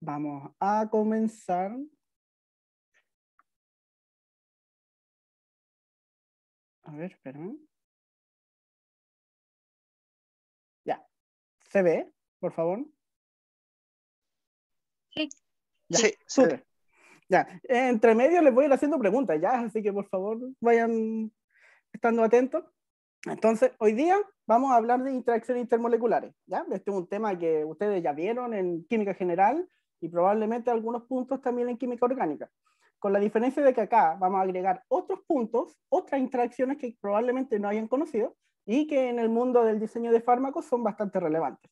Vamos a comenzar. A ver, esperen. Ya. ¿Se ve, por favor? Sí. Ya, sí, súper. Ya. Entre medio les voy a ir haciendo preguntas, ya, así que por favor vayan estando atentos. Entonces, hoy día vamos a hablar de interacciones intermoleculares, ¿ya? Este es un tema que ustedes ya vieron en química general, y probablemente algunos puntos también en química orgánica. Con la diferencia de que acá vamos a agregar otros puntos, otras interacciones que probablemente no hayan conocido y que en el mundo del diseño de fármacos son bastante relevantes.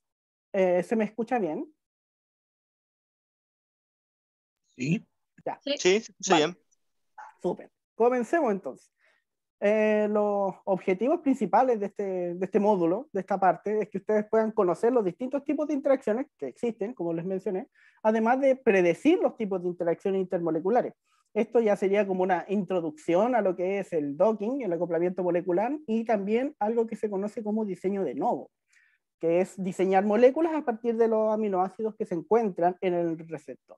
Eh, ¿Se me escucha bien? Sí. Sí, sí, bien. Súper. Comencemos entonces. Eh, los objetivos principales este, de este, módulo, de esta parte, es que ustedes puedan conocer los distintos tipos de interacciones que existen, como les mencioné, además de predecir los tipos de interacciones intermoleculares. Esto ya sería como una introducción a lo que es el docking, el acoplamiento molecular, y también algo que se conoce como diseño de novo, que es diseñar moléculas a partir de los aminoácidos que se encuentran en el receptor.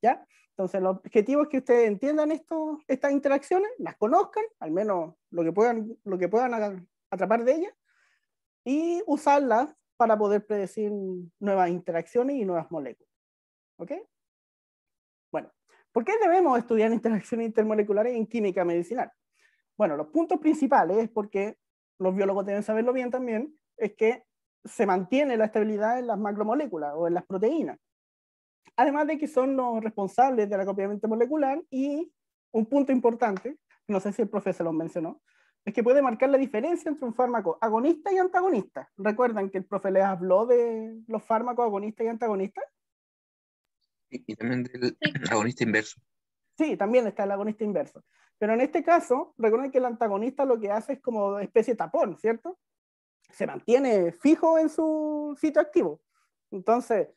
¿Ya? Entonces, el objetivo es que ustedes entiendan estas interacciones, las conozcan, al menos lo que puedan, lo que puedan atrapar de ellas, y usarlas para poder predecir nuevas interacciones y nuevas moléculas. ¿Ok? Bueno, ¿por qué debemos estudiar interacciones intermoleculares en química medicinal? Bueno, los puntos principales, porque los biólogos deben saberlo bien también, es que se mantiene la estabilidad en las macromoléculas o en las proteínas. Además de que son los responsables de la acoplamiento molecular y un punto importante, no sé si el profe se lo mencionó, es que puede marcar la diferencia entre un fármaco agonista y antagonista. ¿Recuerdan que el profe les habló de los fármacos agonistas y antagonistas? Y, también del agonista inverso. Sí, también está el agonista inverso. Pero en este caso, recuerden que el antagonista lo que hace es como especie de tapón, ¿cierto? Se mantiene fijo en su sitio activo. Entonces,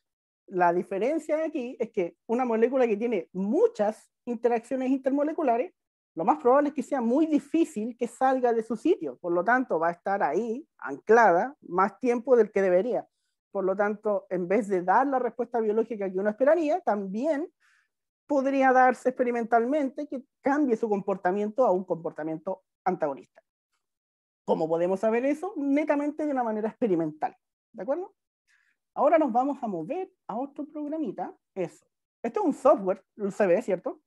la diferencia aquí es que una molécula que tiene muchas interacciones intermoleculares, lo más probable es que sea muy difícil que salga de su sitio. Por lo tanto, va a estar ahí, anclada, más tiempo del que debería. Por lo tanto, en vez de dar la respuesta biológica que uno esperaría, también podría darse experimentalmente que cambie su comportamiento a un comportamiento antagonista. ¿Cómo podemos saber eso? Netamente de una manera experimental. ¿De acuerdo? Ahora nos vamos a mover a otro programita. Eso. Este es un software, se ve, ¿cierto?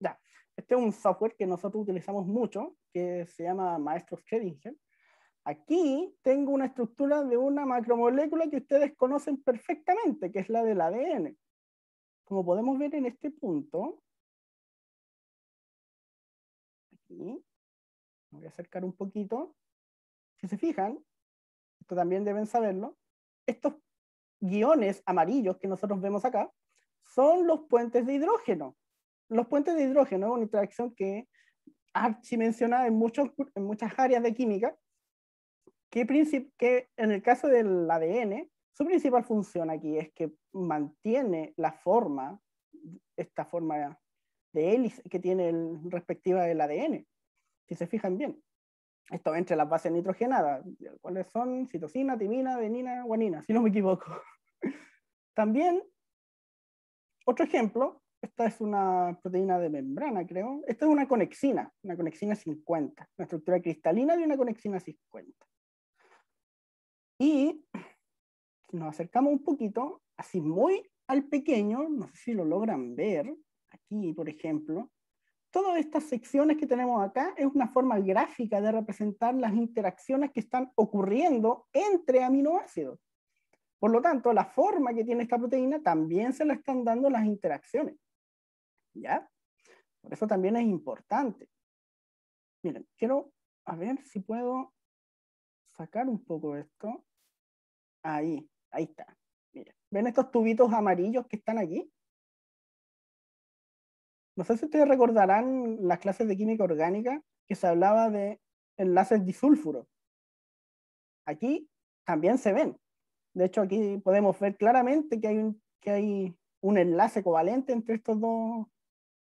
Ya. Este es un software que nosotros utilizamos mucho, que se llama Maestro Schrödinger. Aquí tengo una estructura de una macromolécula que ustedes conocen perfectamente, que es la del ADN. Como podemos ver en este punto, aquí, voy a acercar un poquito, si se fijan, también deben saberlo, estos guiones amarillos que nosotros vemos acá son los puentes de hidrógeno. Los puentes de hidrógeno es una interacción que Archie menciona en, muchos, en muchas áreas de química, que, en el caso del ADN, su principal función aquí es que mantiene la forma, esta forma de hélice que tiene respectiva del ADN, si se fijan bien esto entre las bases nitrogenadas, cuáles son citosina, timina, adenina, guanina, si no me equivoco. También, otro ejemplo, esta es una proteína de membrana, creo. Esta es una conexina, una conexina 50, una estructura cristalina de una conexina 50. Y nos acercamos un poquito, así muy al pequeño, no sé si lo logran ver, aquí por ejemplo, todas estas secciones que tenemos acá es una forma gráfica de representar las interacciones que están ocurriendo entre aminoácidos. Por lo tanto, la forma que tiene esta proteína también se la están dando las interacciones. ¿Ya? Por eso también es importante. Miren, quiero a ver si puedo sacar un poco esto. Ahí, ahí está. Miren, ¿ven estos tubitos amarillos que están aquí? No sé si ustedes recordarán las clases de química orgánica que se hablaba de enlaces disulfuro. Aquí también se ven. De hecho, aquí podemos ver claramente que hay un, que hay un enlace covalente entre estos, dos,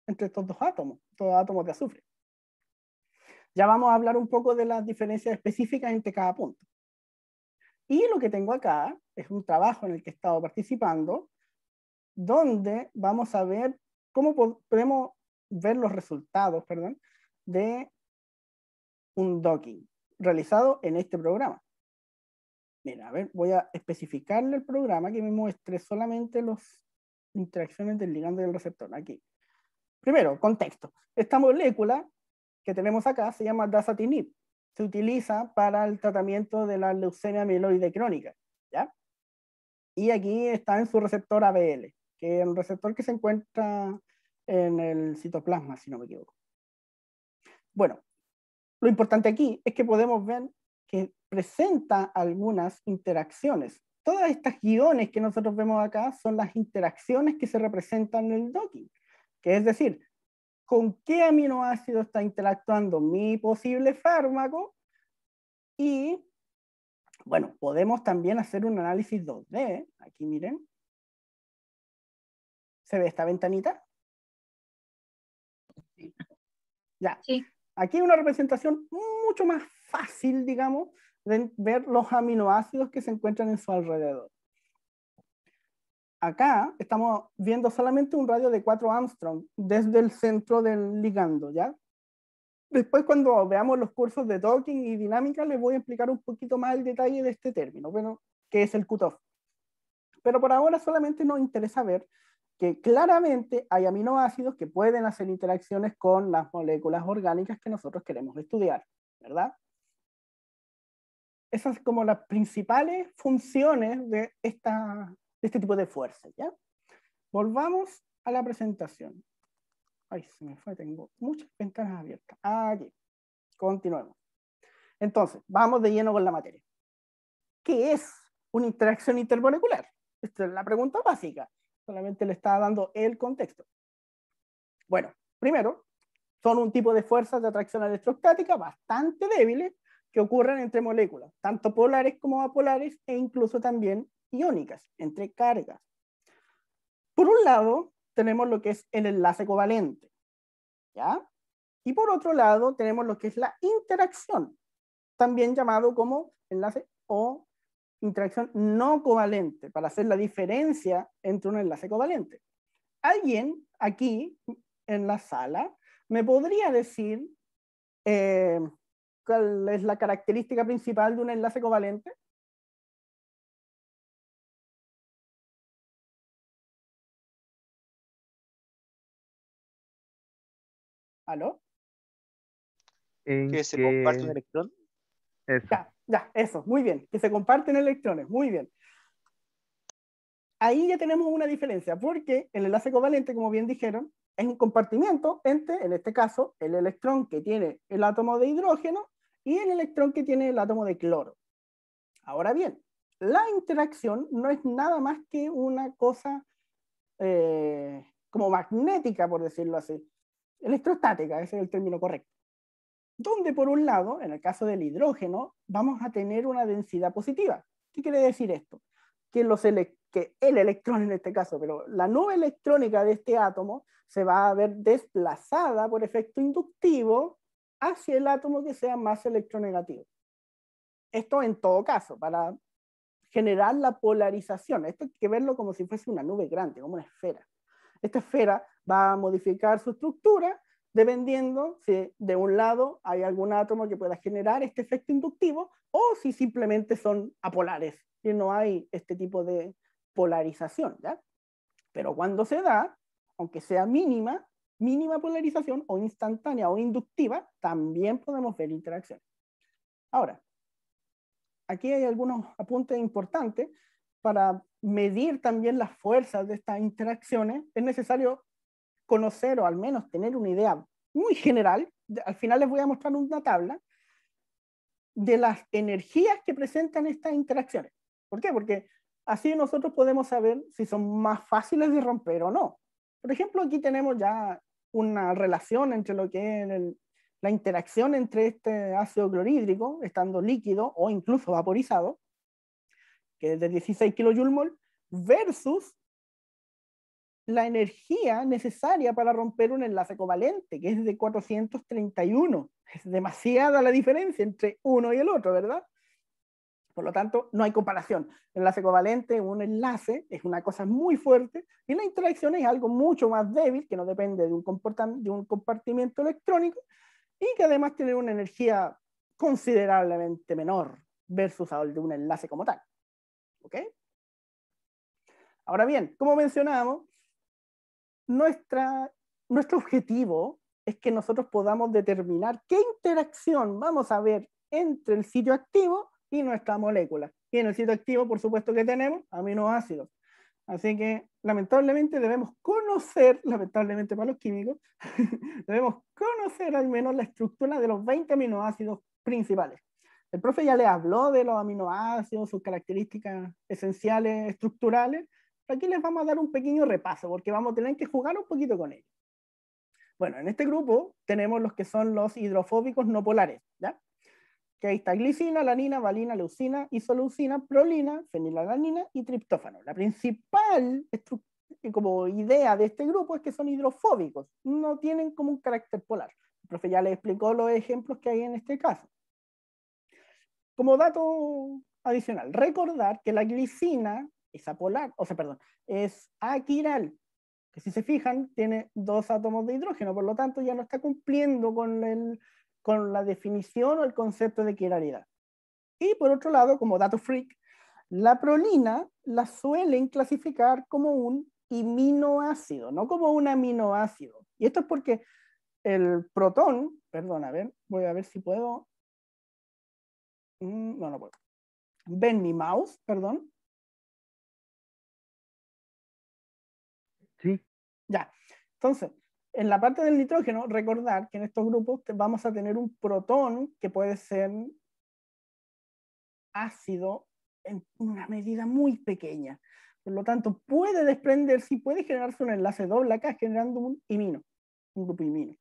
entre estos dos átomos, todos átomos de azufre. Ya vamos a hablar un poco de las diferencias específicas entre cada punto. Y lo que tengo acá es un trabajo en el que he estado participando, donde vamos a ver cómo podemos ver los resultados perdón, de un docking realizado en este programa. Mira, a ver, voy a especificarle el programa que me muestre solamente las interacciones del ligando y del receptor. Aquí. Primero, contexto. Esta molécula que tenemos acá se llama dasatinib. Se utiliza para el tratamiento de la leucemia mieloide crónica. ¿ya? Y aquí está en su receptor ABL que es un receptor que se encuentra en el citoplasma, si no me equivoco. Bueno, lo importante aquí es que podemos ver que presenta algunas interacciones. Todas estas guiones que nosotros vemos acá son las interacciones que se representan en el docking, que es decir, con qué aminoácido está interactuando mi posible fármaco y, bueno, podemos también hacer un análisis 2D, aquí miren, ¿Se ve esta ventanita? Ya. Aquí hay una representación mucho más fácil, digamos, de ver los aminoácidos que se encuentran en su alrededor. Acá estamos viendo solamente un radio de 4 Armstrong desde el centro del ligando, ¿ya? Después cuando veamos los cursos de docking y dinámica les voy a explicar un poquito más el detalle de este término, bueno, que es el cutoff. Pero por ahora solamente nos interesa ver que claramente hay aminoácidos que pueden hacer interacciones con las moléculas orgánicas que nosotros queremos estudiar, ¿verdad? Esas son como las principales funciones de, este tipo de fuerza, ¿ya? Volvamos a la presentación. Ay, se me fue, tengo muchas ventanas abiertas. Aquí, ah, continuemos. Entonces, vamos de lleno con la materia. ¿Qué es una interacción intermolecular? Esta es la pregunta básica solamente le está dando el contexto. Bueno, primero, son un tipo de fuerzas de atracción electrostática bastante débiles que ocurren entre moléculas, tanto polares como apolares e incluso también iónicas, entre cargas. Por un lado, tenemos lo que es el enlace covalente, ¿ya? Y por otro lado, tenemos lo que es la interacción, también llamado como enlace o interacción no covalente para hacer la diferencia entre un enlace covalente. Alguien aquí en la sala me podría decir eh, cuál es la característica principal de un enlace covalente. ¿Aló? ¿Que, se comparte ya, eso, muy bien. Que se comparten electrones, muy bien. Ahí ya tenemos una diferencia, porque el enlace covalente, como bien dijeron, es un compartimiento entre, en este caso, el electrón que tiene el átomo de hidrógeno y el electrón que tiene el átomo de cloro. Ahora bien, la interacción no es nada más que una cosa eh, como magnética, por decirlo así. Electrostática, ese es el término correcto donde por un lado, en el caso del hidrógeno, vamos a tener una densidad positiva. ¿Qué quiere decir esto? Que, el electrón en este caso, pero la nube electrónica de este átomo se va a ver desplazada por efecto inductivo hacia el átomo que sea más electronegativo. Esto en todo caso, para generar la polarización. Esto hay que verlo como si fuese una nube grande, como una esfera. Esta esfera va a modificar su estructura dependiendo si de un lado hay algún átomo que pueda generar este efecto inductivo o si simplemente son apolares y no hay este tipo de polarización. ¿ya? Pero cuando se da, aunque sea mínima, mínima polarización o instantánea o inductiva, también podemos ver interacción. Ahora, aquí hay algunos apuntes importantes. Para medir también las fuerzas de estas interacciones es necesario conocer o al menos tener una idea muy general, al final les voy a mostrar una tabla de las energías que presentan estas interacciones. ¿Por qué? Porque así nosotros podemos saber si son más fáciles de romper o no. Por ejemplo, aquí tenemos ya una relación entre lo que es la interacción entre este ácido clorhídrico, estando líquido o incluso vaporizado, que es de 16 mol versus la energía necesaria para romper un enlace covalente, que es de 431. Es demasiada la diferencia entre uno y el otro, ¿verdad? Por lo tanto, no hay comparación. enlace covalente, un enlace, es una cosa muy fuerte y la interacción es algo mucho más débil, que no depende de un, de un compartimiento electrónico y que además tiene una energía considerablemente menor versus al de un enlace como tal. ¿Ok? Ahora bien, como mencionamos, nuestro objetivo es que nosotros podamos determinar qué interacción vamos a ver entre el sitio activo y nuestra molécula. Y en el sitio activo, por supuesto que tenemos aminoácidos. Así que lamentablemente debemos conocer, lamentablemente para los químicos, debemos conocer al menos la estructura de los 20 aminoácidos principales. El profe ya le habló de los aminoácidos, sus características esenciales estructurales, aquí les vamos a dar un pequeño repaso, porque vamos a tener que jugar un poquito con ellos. Bueno, en este grupo tenemos los que son los hidrofóbicos no polares, Que ahí está glicina, lanina, valina, leucina, isoleucina, prolina, fenilalanina y triptófano. La principal eh, como idea de este grupo es que son hidrofóbicos, no tienen como un carácter polar. El profe ya les explicó los ejemplos que hay en este caso. Como dato adicional, recordar que la glicina es apolar, o sea, perdón, es aquiral, que si se fijan tiene dos átomos de hidrógeno, por lo tanto ya no está cumpliendo con, la definición o el concepto de quiralidad. Y por otro lado, como dato freak, la prolina la suelen clasificar como un iminoácido, no como un aminoácido. Y esto es porque el protón, perdón, a ver, voy a ver si puedo. Mm, no, no puedo. Ven mi mouse, perdón. Sí. Ya. Entonces, en la parte del nitrógeno, recordar que en estos grupos vamos a tener un protón que puede ser ácido en una medida muy pequeña. Por lo tanto, puede desprenderse y puede generarse un enlace doble acá, generando un imino, un grupo imino.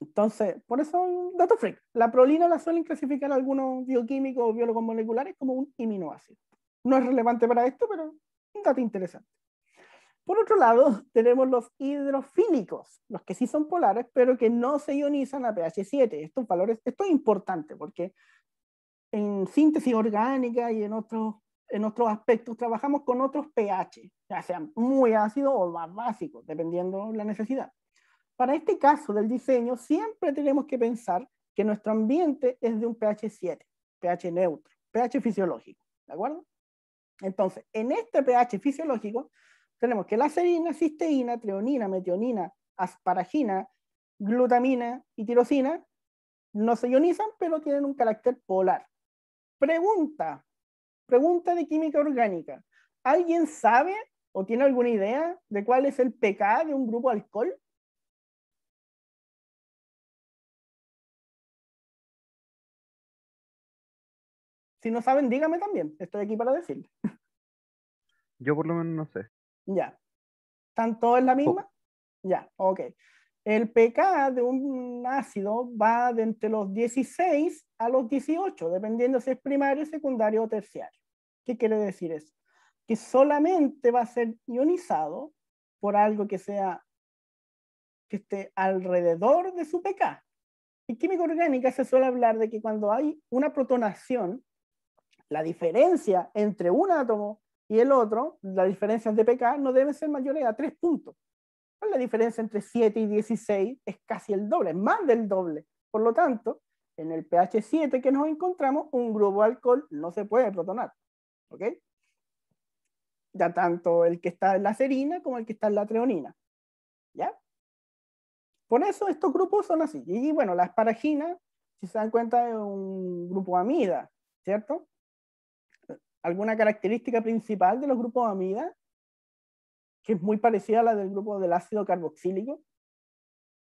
Entonces, por eso, dato freak. La prolina la suelen clasificar algunos bioquímicos o biólogos moleculares como un iminoácido. No es relevante para esto, pero un dato interesante. Por otro lado, tenemos los hidrofílicos, los que sí son polares, pero que no se ionizan a pH 7. Estos valores, esto es importante porque en síntesis orgánica y en otros en otros aspectos trabajamos con otros pH, ya sean muy ácidos o más básicos, dependiendo la necesidad. Para este caso del diseño, siempre tenemos que pensar que nuestro ambiente es de un pH 7, pH neutro, pH fisiológico, ¿de acuerdo? Entonces, en este pH fisiológico tenemos que la serina, cisteína, treonina, metionina, asparagina, glutamina y tirosina no se ionizan, pero tienen un carácter polar. Pregunta, pregunta de química orgánica. ¿Alguien sabe o tiene alguna idea de cuál es el pK de un grupo alcohol? Si no saben, dígame también. Estoy aquí para decirle. Yo por lo menos no sé. Ya. ¿Están todos en la misma? Ya, ok. El pK de un ácido va de entre los 16 a los 18, dependiendo si es primario, secundario o terciario. ¿Qué quiere decir eso? Que solamente va a ser ionizado por algo que sea que esté alrededor de su pK. En química orgánica se suele hablar de que cuando hay una protonación, la diferencia entre un átomo y el otro, las diferencias de PK no deben ser mayores a 3 puntos. La diferencia entre 7 y 16 es casi el doble, más del doble. Por lo tanto, en el pH 7 que nos encontramos, un grupo alcohol no se puede protonar. ¿Ok? Ya tanto el que está en la serina como el que está en la treonina. ¿Ya? Por eso estos grupos son así. Y bueno, la asparagina, si se dan cuenta, es un grupo amida, ¿cierto? alguna característica principal de los grupos amidas? que es muy parecida a la del grupo del ácido carboxílico.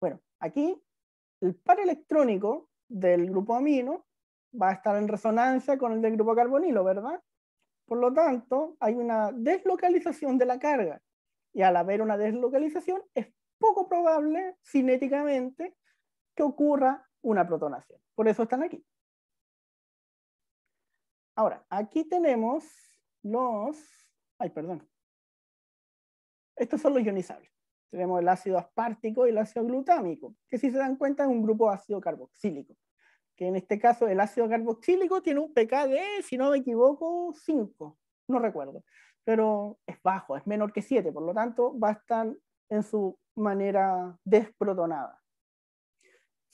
Bueno, aquí el par electrónico del grupo amino va a estar en resonancia con el del grupo carbonilo, ¿verdad? Por lo tanto, hay una deslocalización de la carga. Y al haber una deslocalización, es poco probable cinéticamente que ocurra una protonación. Por eso están aquí. Ahora, aquí tenemos los... Ay, perdón. Estos son los ionizables. Tenemos el ácido aspartico y el ácido glutámico, que si se dan cuenta es un grupo ácido carboxílico. Que en este caso el ácido carboxílico tiene un pK de, si no me equivoco, 5. No recuerdo. Pero es bajo, es menor que 7, por lo tanto bastan en su manera desprotonada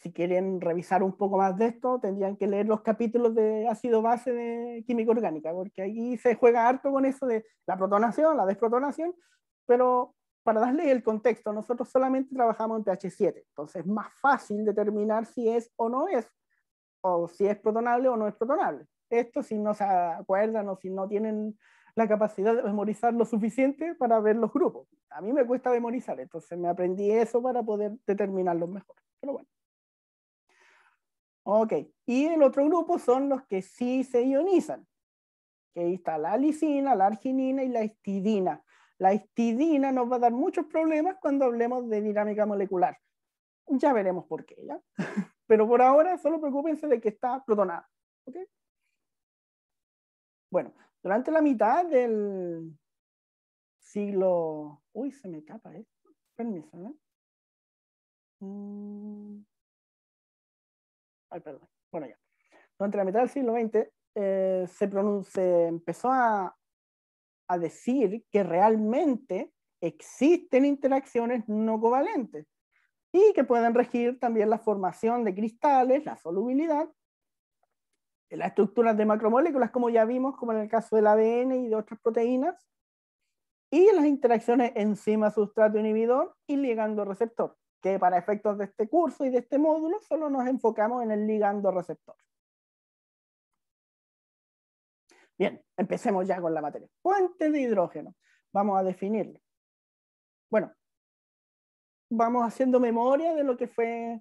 si quieren revisar un poco más de esto, tendrían que leer los capítulos de ácido base de química orgánica, porque ahí se juega harto con eso de la protonación, la desprotonación, pero para darle el contexto, nosotros solamente trabajamos en pH 7, entonces es más fácil determinar si es o no es, o si es protonable o no es protonable. Esto si no se acuerdan o si no tienen la capacidad de memorizar lo suficiente para ver los grupos. A mí me cuesta memorizar, entonces me aprendí eso para poder determinarlo mejor. Pero bueno. Ok, y el otro grupo son los que sí se ionizan, que ahí está la lisina, la arginina y la histidina. La histidina nos va a dar muchos problemas cuando hablemos de dinámica molecular. Ya veremos por qué, ¿ya? Pero por ahora solo preocupense de que está protonada. ¿ok? Bueno, durante la mitad del siglo... Uy, se me escapa esto. Permiso, ¿no? ¿eh? Mmm perdón. Bueno, ya. Durante la mitad del siglo XX eh, se, empezó a, decir que realmente existen interacciones no covalentes y que pueden regir también la formación de cristales, la solubilidad, las estructuras de macromoléculas, como ya vimos, como en el caso del ADN y de otras proteínas, y las interacciones enzima-sustrato inhibidor y ligando-receptor que para efectos de este curso y de este módulo solo nos enfocamos en el ligando receptor. Bien, empecemos ya con la materia. Puente de hidrógeno. Vamos a definirlo. Bueno, vamos haciendo memoria de lo que fue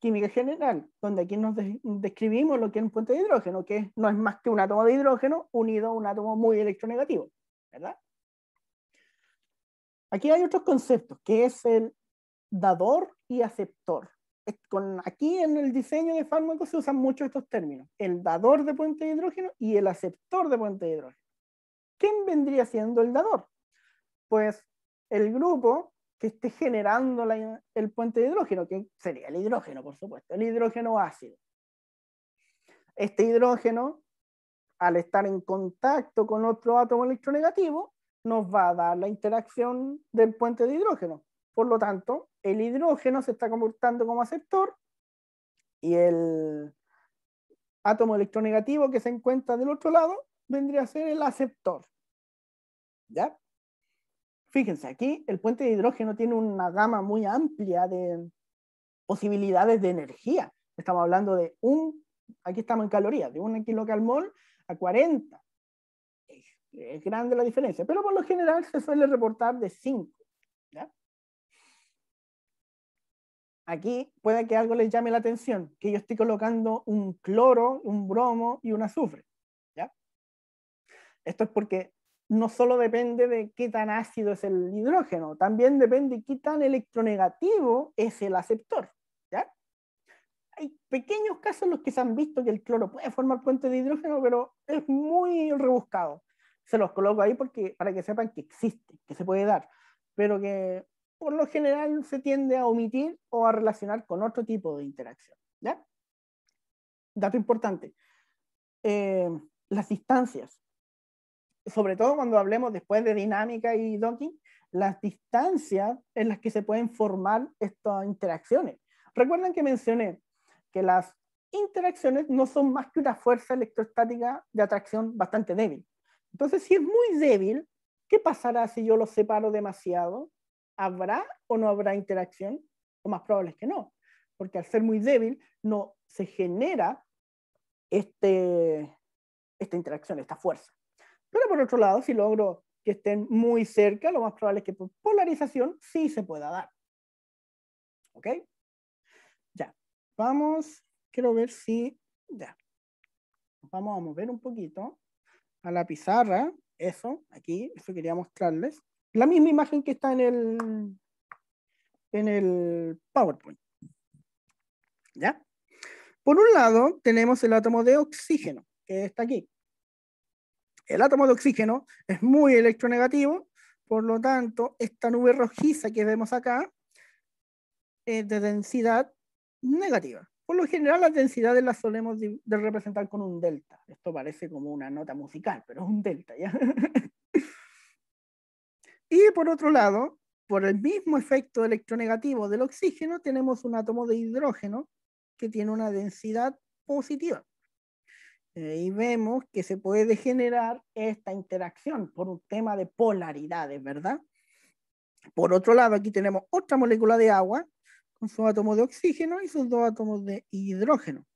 química general, donde aquí nos describimos lo que es un puente de hidrógeno, que no es más que un átomo de hidrógeno unido a un átomo muy electronegativo, ¿verdad? Aquí hay otros conceptos, que es el dador y aceptor. Con, aquí en el diseño de fármacos se usan mucho estos términos, el dador de puente de hidrógeno y el aceptor de puente de hidrógeno. ¿Quién vendría siendo el dador? Pues el grupo que esté generando el puente de hidrógeno, que sería el hidrógeno, por supuesto, el hidrógeno ácido. Este hidrógeno, al estar en contacto con otro átomo electronegativo, nos va a dar la interacción del puente de hidrógeno. Por lo tanto, el hidrógeno se está comportando como aceptor y el átomo electronegativo que se encuentra del otro lado vendría a ser el aceptor. ¿Ya? Fíjense, aquí el puente de hidrógeno tiene una gama muy amplia de posibilidades de energía. Estamos hablando de un, aquí estamos en calorías, de un kilocalmol a 40. es grande la diferencia, pero por lo general se suele reportar de 5. aquí puede que algo les llame la atención, que yo estoy colocando un cloro, un bromo y un azufre. ¿ya? Esto es porque no solo depende de qué tan ácido es el hidrógeno, también depende de qué tan electronegativo es el aceptor. ¿ya? Hay pequeños casos en los que se han visto que el cloro puede formar puentes de hidrógeno, pero es muy rebuscado. Se los coloco ahí porque, para que sepan que existe, que se puede dar, pero que por lo general se tiende a omitir o a relacionar con otro tipo de interacción. Dato importante, eh, las distancias, sobre todo cuando hablemos después de dinámica y docking, las distancias en las que se pueden formar estas interacciones. Recuerden que mencioné que las interacciones no son más que una fuerza electrostática de atracción bastante débil. Entonces, si es muy débil, ¿qué pasará si yo lo separo demasiado? ¿habrá o no habrá interacción? o más probable es que no, porque al ser muy débil no se genera este, esta interacción, esta fuerza. Pero por otro lado, si logro que estén muy cerca, lo más probable es que por polarización sí se pueda dar. ¿Ok? Ya, vamos, quiero ver si, ya, vamos a mover un poquito a la pizarra, eso, aquí, eso quería mostrarles la misma imagen que está en el, en el PowerPoint. ¿Ya? Por un lado, tenemos el átomo de oxígeno, que está aquí. El átomo de oxígeno es muy electronegativo, por lo tanto, esta nube rojiza que vemos acá es de densidad negativa. Por lo general, las densidades las solemos de representar con un delta. Esto parece como una nota musical, pero es un delta, ¿ya? Y por otro lado, por el mismo efecto electronegativo del oxígeno, tenemos un átomo de hidrógeno que tiene una densidad positiva. Eh, y vemos que se puede generar esta interacción por un tema de polaridades, ¿verdad? Por otro lado, aquí tenemos otra molécula de agua con su átomo de oxígeno y sus dos átomos de hidrógeno.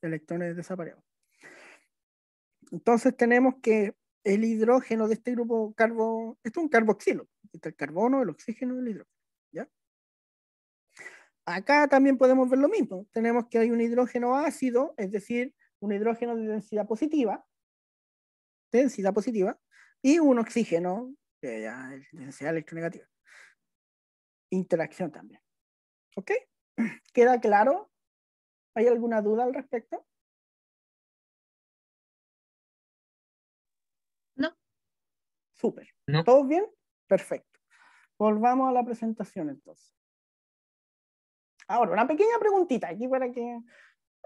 Electrones desapareados. Entonces tenemos que el hidrógeno de este grupo carbo, esto es un carboxilo, está el carbono, el oxígeno, y el hidrógeno, ¿ya? Acá también podemos ver lo mismo, tenemos que hay un hidrógeno ácido, es decir, un hidrógeno de densidad positiva, densidad positiva, y un oxígeno, que densidad electronegativa. Interacción también. ¿Ok? ¿Queda claro? ¿Hay alguna duda al respecto? Súper. ¿Todos bien? Perfecto. Volvamos a la presentación entonces. Ahora, una pequeña preguntita aquí para que,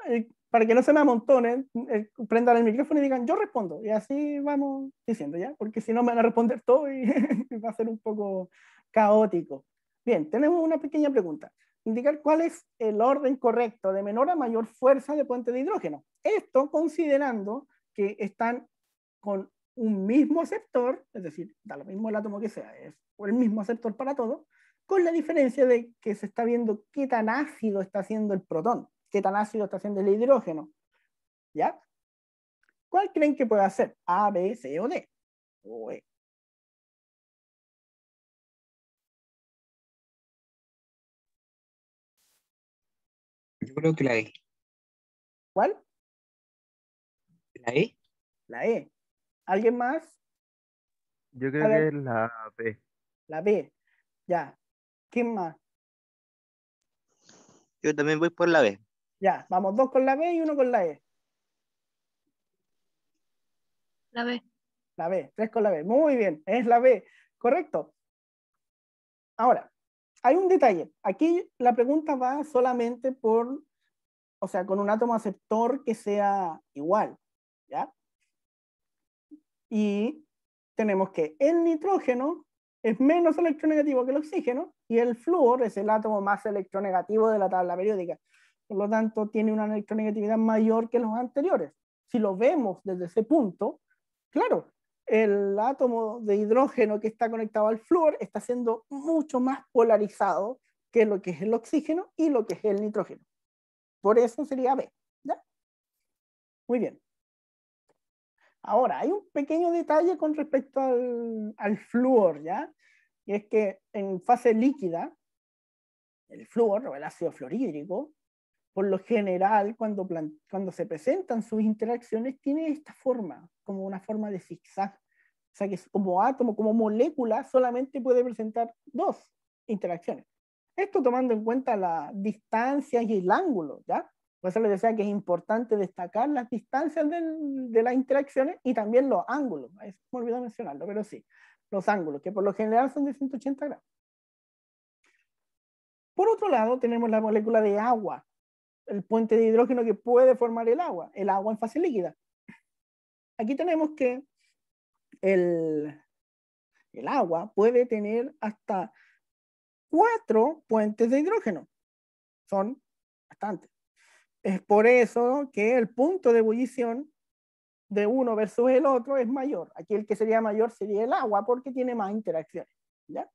eh, para que no se me amontonen, eh, prendan el micrófono y digan, yo respondo. Y así vamos diciendo, ¿ya? Porque si no me van a responder todo y va a ser un poco caótico. Bien, tenemos una pequeña pregunta. Indicar cuál es el orden correcto de menor a mayor fuerza de puente de hidrógeno. Esto considerando que están con un mismo aceptor, es decir, da lo mismo el átomo que sea, es el mismo aceptor para todo, con la diferencia de que se está viendo qué tan ácido está haciendo el protón, qué tan ácido está haciendo el hidrógeno. ¿Ya? ¿Cuál creen que puede ser? A, B, C o D. O E. Yo creo que la E. ¿Cuál? La E. La E. ¿Alguien más? Yo creo que es la B. La B. Ya. ¿Quién más? Yo también voy por la B. Ya, vamos dos con la B y uno con la E. La B. La B, tres con la B. Muy bien, es la B. Correcto. Ahora, hay un detalle. Aquí la pregunta va solamente por, o sea, con un átomo aceptor que sea igual. ¿Ya? y tenemos que el nitrógeno es menos electronegativo que el oxígeno y el flúor es el átomo más electronegativo de la tabla periódica. Por lo tanto, tiene una electronegatividad mayor que los anteriores. Si lo vemos desde ese punto, claro, el átomo de hidrógeno que está conectado al flúor está siendo mucho más polarizado que lo que es el oxígeno y lo que es el nitrógeno. Por eso sería B. Muy bien. Ahora, hay un pequeño detalle con respecto al, al flúor, ¿ya? Y es que en fase líquida, el flúor o el ácido fluorhídrico, por lo general, cuando, cuando se presentan sus interacciones, tiene esta forma, como una forma de zigzag. O sea que como átomo, como molécula, solamente puede presentar dos interacciones. Esto tomando en cuenta la distancia y el ángulo, ¿ya? Por eso les decía que es importante destacar las distancias de, las interacciones y también los ángulos. me olvidó mencionarlo, pero sí, los ángulos, que por lo general son de 180 grados. Por otro lado, tenemos la molécula de agua, el puente de hidrógeno que puede formar el agua, el agua en fase líquida. Aquí tenemos que el, el agua puede tener hasta cuatro puentes de hidrógeno. Son bastantes. Es por eso que el punto de ebullición de uno versus el otro es mayor. Aquí el que sería mayor sería el agua porque tiene más interacciones. ¿ya?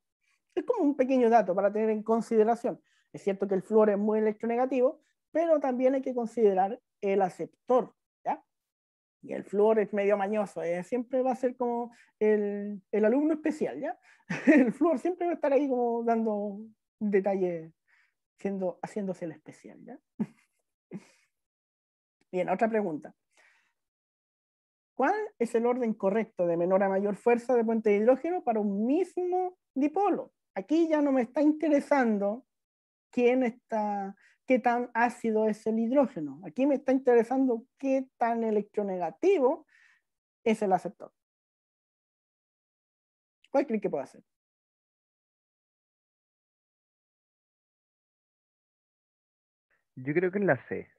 Es como un pequeño dato para tener en consideración. Es cierto que el flúor es muy electronegativo, pero también hay que considerar el aceptor. ¿ya? Y el flúor es medio mañoso, eh, siempre va a ser como el, el alumno especial. ¿ya? el flúor siempre va a estar ahí como dando detalles, siendo, haciéndose el especial. ¿ya? Bien, otra pregunta. ¿Cuál es el orden correcto de menor a mayor fuerza de puente de hidrógeno para un mismo dipolo? Aquí ya no me está interesando quién está, qué tan ácido es el hidrógeno. Aquí me está interesando qué tan electronegativo es el aceptor. ¿Cuál creen que puede hacer? Yo creo que es la C.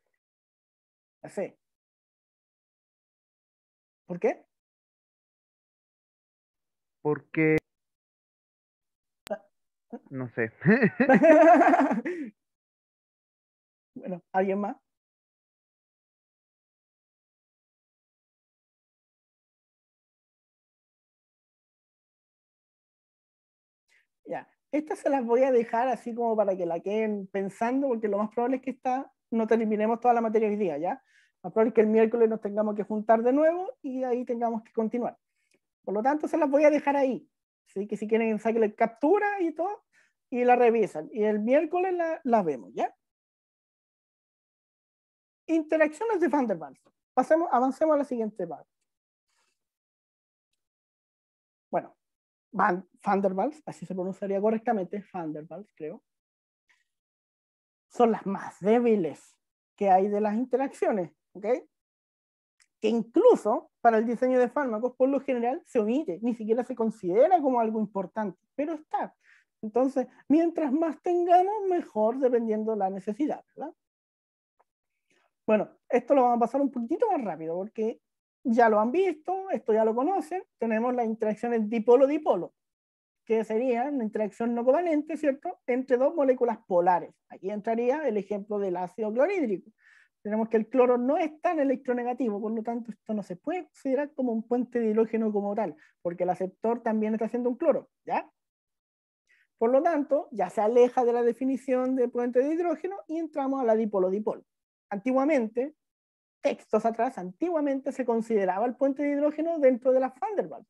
¿Por qué? Porque... No sé. bueno, ¿alguien más? Ya, estas se las voy a dejar así como para que la queden pensando, porque lo más probable es que esta no terminemos toda la materia hoy día, ¿ya? A que el miércoles nos tengamos que juntar de nuevo y ahí tengamos que continuar. Por lo tanto, se las voy a dejar ahí. Así que si quieren, saquen captura y todo y la revisan. Y el miércoles la, vemos, ¿ya? Interacciones de Van der Waals. Pasemos, avancemos a la siguiente parte. Bueno, Van, Van así se pronunciaría correctamente, Van creo. Son las más débiles que hay de las interacciones. Que incluso para el diseño de fármacos, por lo general, se omite, ni siquiera se considera como algo importante, pero está. Entonces, mientras más tengamos, mejor, dependiendo de la necesidad, ¿verdad? Bueno, esto lo vamos a pasar un poquitito más rápido, porque ya lo han visto, esto ya lo conocen, tenemos las interacciones dipolo-dipolo, que sería una interacción no covalente, ¿cierto?, entre dos moléculas polares. Aquí entraría el ejemplo del ácido clorhídrico. Tenemos que el cloro no es tan electronegativo, por lo tanto esto no se puede considerar como un puente de hidrógeno como tal, porque el aceptor también está siendo un cloro, ¿ya? Por lo tanto, ya se aleja de la definición de puente de hidrógeno y entramos a la dipolo-dipolo. Antiguamente, textos atrás, antiguamente se consideraba el puente de hidrógeno dentro de la van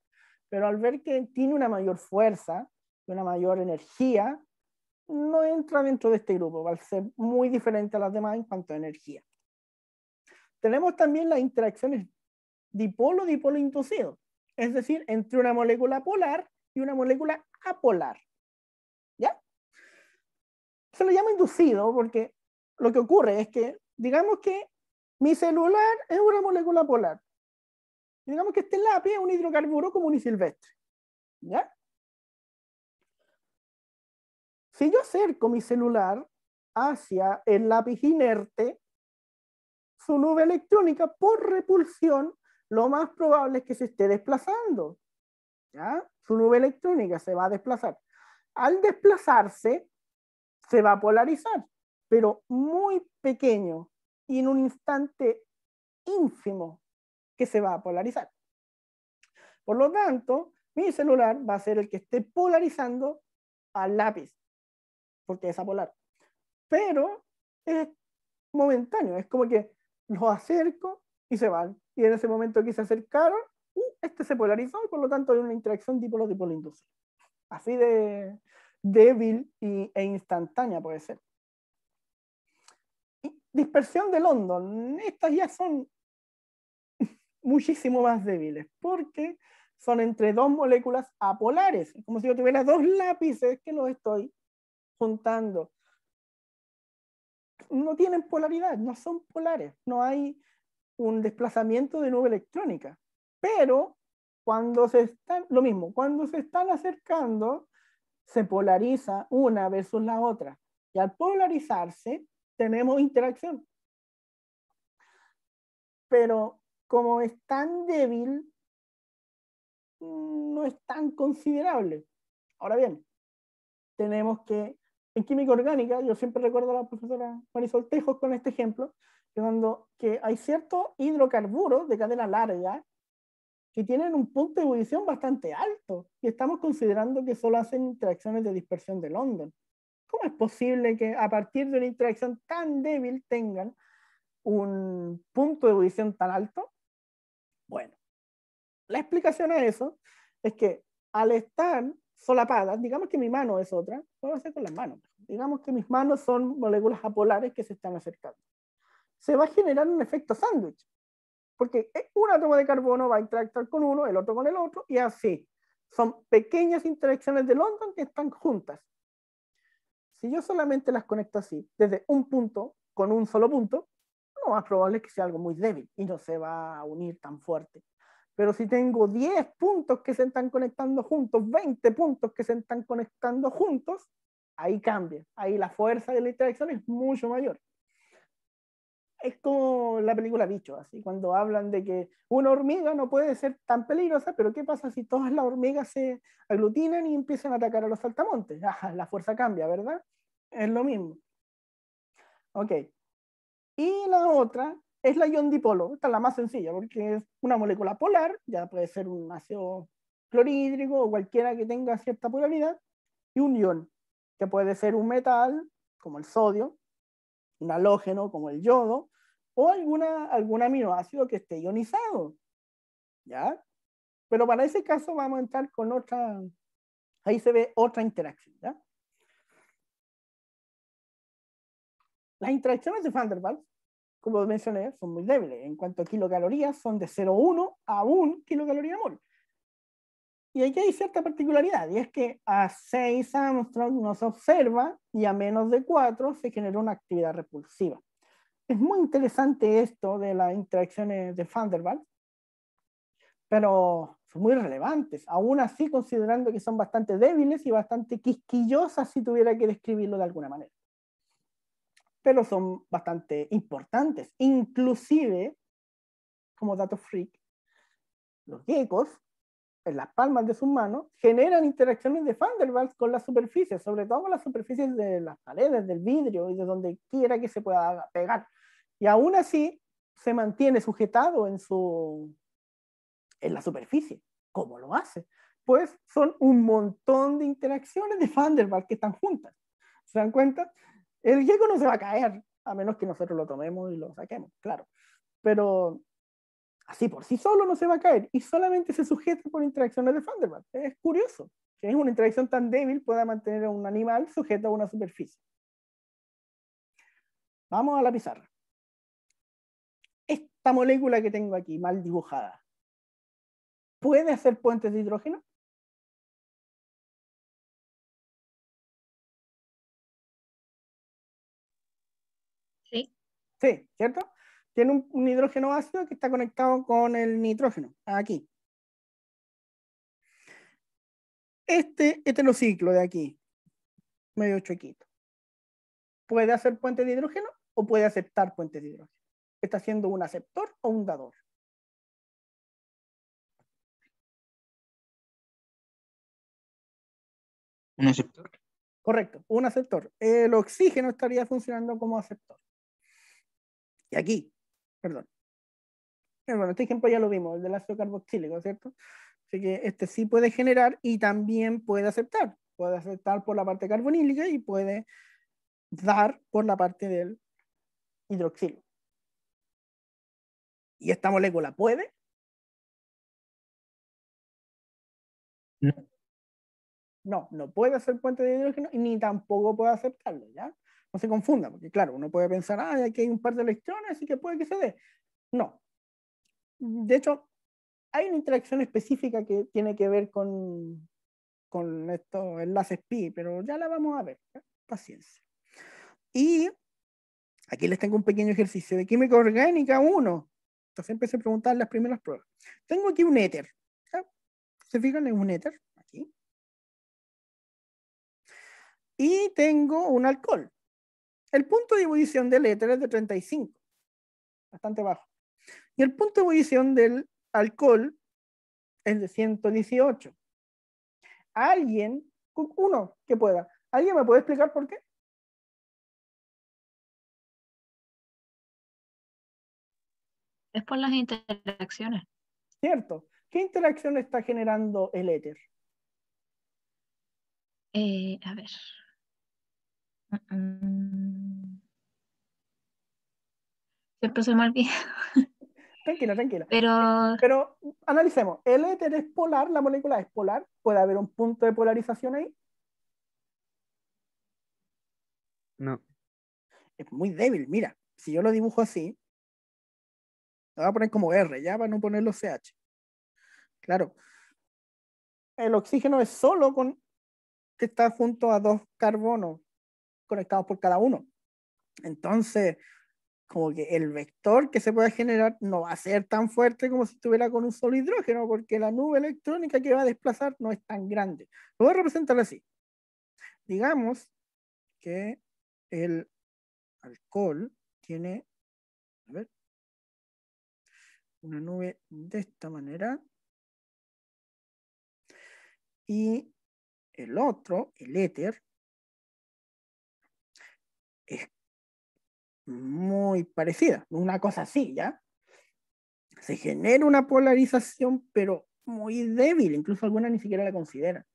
pero al ver que tiene una mayor fuerza, una mayor energía, no entra dentro de este grupo, va a ser muy diferente a las demás en cuanto a energía. Tenemos también las interacciones dipolo-dipolo inducido, es decir, entre una molécula polar y una molécula apolar. ¿Ya? Se lo llama inducido porque lo que ocurre es que, digamos que mi celular es una molécula polar. Digamos que este lápiz es un hidrocarburo común y silvestre. ¿Ya? Si yo acerco mi celular hacia el lápiz inerte, su nube electrónica, por repulsión, lo más probable es que se esté desplazando. ¿ya? Su nube electrónica se va a desplazar. Al desplazarse, se va a polarizar, pero muy pequeño y en un instante ínfimo que se va a polarizar. Por lo tanto, mi celular va a ser el que esté polarizando al lápiz, porque es apolar. Pero es momentáneo, es como que los acerco y se van. Y en ese momento que se acercaron, este se polarizó y por lo tanto hay una interacción dipolo-dipolo inducida. Así de débil e instantánea puede ser. dispersión de London. Estas ya son muchísimo más débiles porque son entre dos moléculas apolares, como si yo tuviera dos lápices que los estoy juntando no tienen polaridad, no son polares, no hay un desplazamiento de nube electrónica. Pero cuando se están, lo mismo, cuando se están acercando, se polariza una versus la otra. Y al polarizarse, tenemos interacción. Pero como es tan débil, no es tan considerable. Ahora bien, tenemos que en química orgánica, yo siempre recuerdo a la profesora Marisol Tejos con este ejemplo, que, cuando, que hay ciertos hidrocarburos de cadena larga que tienen un punto de ebullición bastante alto y estamos considerando que solo hacen interacciones de dispersión de London. ¿Cómo es posible que a partir de una interacción tan débil tengan un punto de ebullición tan alto? Bueno, la explicación a eso es que al estar solapadas, digamos que mi mano es otra, lo a hacer con las manos. Digamos que mis manos son moléculas apolares que se están acercando. Se va a generar un efecto sándwich, porque un átomo de carbono va a interactuar con uno, el otro con el otro, y así. Son pequeñas interacciones de London que están juntas. Si yo solamente las conecto así, desde un punto, con un solo punto, lo más probable es que sea algo muy débil y no se va a unir tan fuerte. Pero si tengo 10 puntos que se están conectando juntos, 20 puntos que se están conectando juntos, ahí cambia. Ahí la fuerza de la interacción es mucho mayor. Es como la película Bicho, así, cuando hablan de que una hormiga no puede ser tan peligrosa, pero ¿qué pasa si todas las hormigas se aglutinan y empiezan a atacar a los saltamontes? la fuerza cambia, ¿verdad? Es lo mismo. Ok. Y la otra es la ion dipolo, esta es la más sencilla, porque es una molécula polar, ya puede ser un ácido clorhídrico o cualquiera que tenga cierta polaridad, y un ion, que puede ser un metal, como el sodio, un halógeno, como el yodo, o alguna, algún aminoácido que esté ionizado. ¿Ya? Pero para ese caso vamos a entrar con otra, ahí se ve otra interacción, ¿ya? Las interacciones de Van der Waals como mencioné, son muy débiles. En cuanto a kilocalorías, son de 0,1 a 1 kilocaloría mol. Y aquí hay cierta particularidad, y es que a 6 Armstrong no se observa y a menos de 4 se genera una actividad repulsiva. Es muy interesante esto de las interacciones de Van der pero son muy relevantes, aún así considerando que son bastante débiles y bastante quisquillosas si tuviera que describirlo de alguna manera pero son bastante importantes. Inclusive, como dato freak, los geckos, en las palmas de sus manos, generan interacciones de Van con las superficies, sobre todo con las superficies de las paredes, del vidrio y de donde quiera que se pueda pegar. Y aún así, se mantiene sujetado en, su, en la superficie. ¿Cómo lo hace? Pues son un montón de interacciones de Van der que están juntas. ¿Se dan cuenta? El gecko no se va a caer, a menos que nosotros lo tomemos y lo saquemos, claro. Pero así por sí solo no se va a caer y solamente se sujeta por interacciones de Thunderbird. Es curioso que una interacción tan débil pueda mantener a un animal sujeto a una superficie. Vamos a la pizarra. Esta molécula que tengo aquí, mal dibujada, ¿puede hacer puentes de hidrógeno? ¿cierto? Tiene un, hidrógeno ácido que está conectado con el nitrógeno, aquí. Este ciclo de aquí, medio chuequito, puede hacer puentes de hidrógeno o puede aceptar puentes de hidrógeno. ¿Está siendo un aceptor o un dador? Un aceptor. Correcto, un aceptor. El oxígeno estaría funcionando como aceptor. Y aquí, perdón. bueno, este ejemplo ya lo vimos, el del ácido carboxílico, ¿cierto? Así que este sí puede generar y también puede aceptar. Puede aceptar por la parte carbonílica y puede dar por la parte del hidroxilo. ¿Y esta molécula puede? No. No, puede hacer puente de hidrógeno y ni tampoco puede aceptarlo, ¿ya? no se confunda, porque claro, uno puede pensar, ah, aquí hay un par de electrones, así que puede que se dé. No. De hecho, hay una interacción específica que tiene que ver con, con estos enlaces pi, pero ya la vamos a ver. ¿eh? Paciencia. Y aquí les tengo un pequeño ejercicio de química orgánica 1. Entonces empecé a preguntar las primeras pruebas. Tengo aquí un éter. ¿Se fijan? en un éter. Aquí. Y tengo un alcohol. El punto de ebullición del éter es de 35, bastante bajo. Y el punto de ebullición del alcohol es de 118. Alguien, uno que pueda, ¿alguien me puede explicar por qué? Es por las interacciones. Cierto. ¿Qué interacción está generando el éter? Eh, a ver. Mm, mm siempre se Pero... Pero analicemos, el éter es polar, la molécula es polar, ¿puede haber un punto de polarización ahí? No. Es muy débil, mira, si yo lo dibujo así, lo voy a poner como R, ya para no ponerlo CH. Claro. El oxígeno es solo con que está junto a dos carbonos conectados por cada uno. Entonces, como que el vector que se pueda generar no va a ser tan fuerte como si estuviera con un solo hidrógeno, porque la nube electrónica que va a desplazar no es tan grande. Lo voy a representar así. Digamos que el alcohol tiene una nube de esta manera y el otro, el éter, muy parecida, una cosa así, ¿ya? Se genera una polarización, pero muy débil, incluso algunas ni siquiera la considera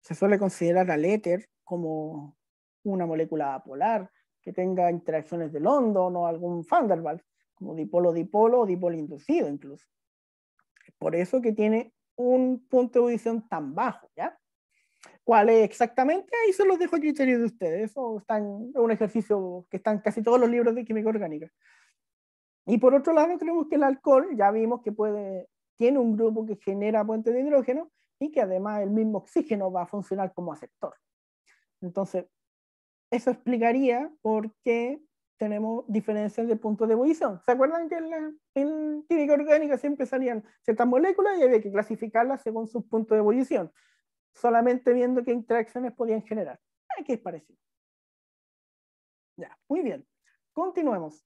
Se suele considerar al éter como una molécula apolar que tenga interacciones de London o algún van como dipolo-dipolo o dipolo inducido incluso. Por eso que tiene un punto de audición tan bajo, ¿ya? cuál es exactamente, ahí se los dejo a criterio de ustedes. Eso es un ejercicio que están casi todos los libros de química orgánica. Y por otro lado, tenemos que el alcohol, ya vimos que puede, tiene un grupo que genera puente de hidrógeno y que además el mismo oxígeno va a funcionar como aceptor. Entonces, eso explicaría por qué tenemos diferencias de puntos de ebullición. ¿Se acuerdan que en, la, en química orgánica siempre salían ciertas moléculas y había que clasificarlas según sus puntos de ebullición? solamente viendo qué interacciones podían generar. Ah, qué es parecido. Ya, muy bien. Continuemos.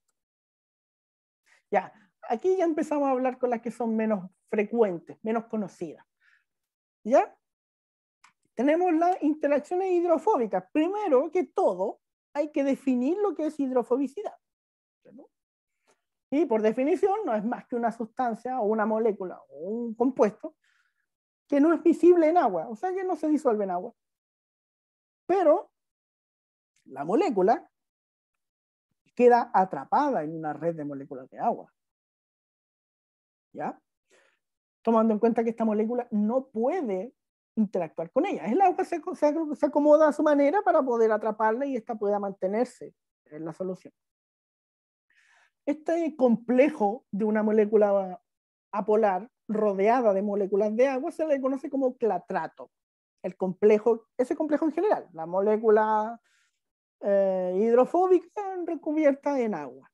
Ya, aquí ya empezamos a hablar con las que son menos frecuentes, menos conocidas. ¿Ya? Tenemos las interacciones hidrofóbicas. Primero que todo, hay que definir lo que es hidrofobicidad. Y por definición, no es más que una sustancia o una molécula o un compuesto no es visible en agua, o sea que no se disuelve en agua. Pero la molécula queda atrapada en una red de moléculas de agua. ¿Ya? Tomando en cuenta que esta molécula no puede interactuar con ella. El agua se, se acomoda a su manera para poder atraparla y esta pueda mantenerse en la solución. Este complejo de una molécula apolar rodeada de moléculas de agua se le conoce como clatrato. El complejo, ese complejo en general, la molécula eh, hidrofóbica recubierta en agua.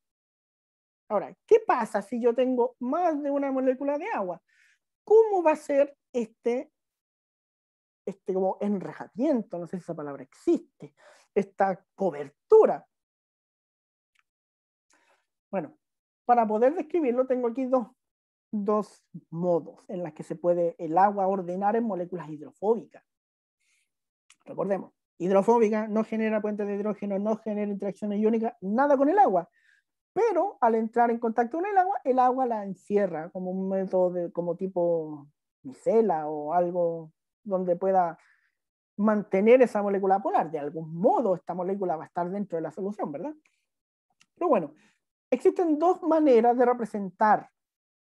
Ahora, ¿qué pasa si yo tengo más de una molécula de agua? ¿Cómo va a ser este, este como enrejamiento, no sé si esa palabra existe, esta cobertura? Bueno, para poder describirlo tengo aquí dos dos modos en los que se puede el agua ordenar en moléculas hidrofóbicas. Recordemos, hidrofóbica no genera puentes de hidrógeno, no genera interacciones iónicas, nada con el agua. Pero al entrar en contacto con el agua, el agua la encierra como un método de, como tipo micela o algo donde pueda mantener esa molécula polar. De algún modo, esta molécula va a estar dentro de la solución, ¿verdad? Pero bueno, existen dos maneras de representar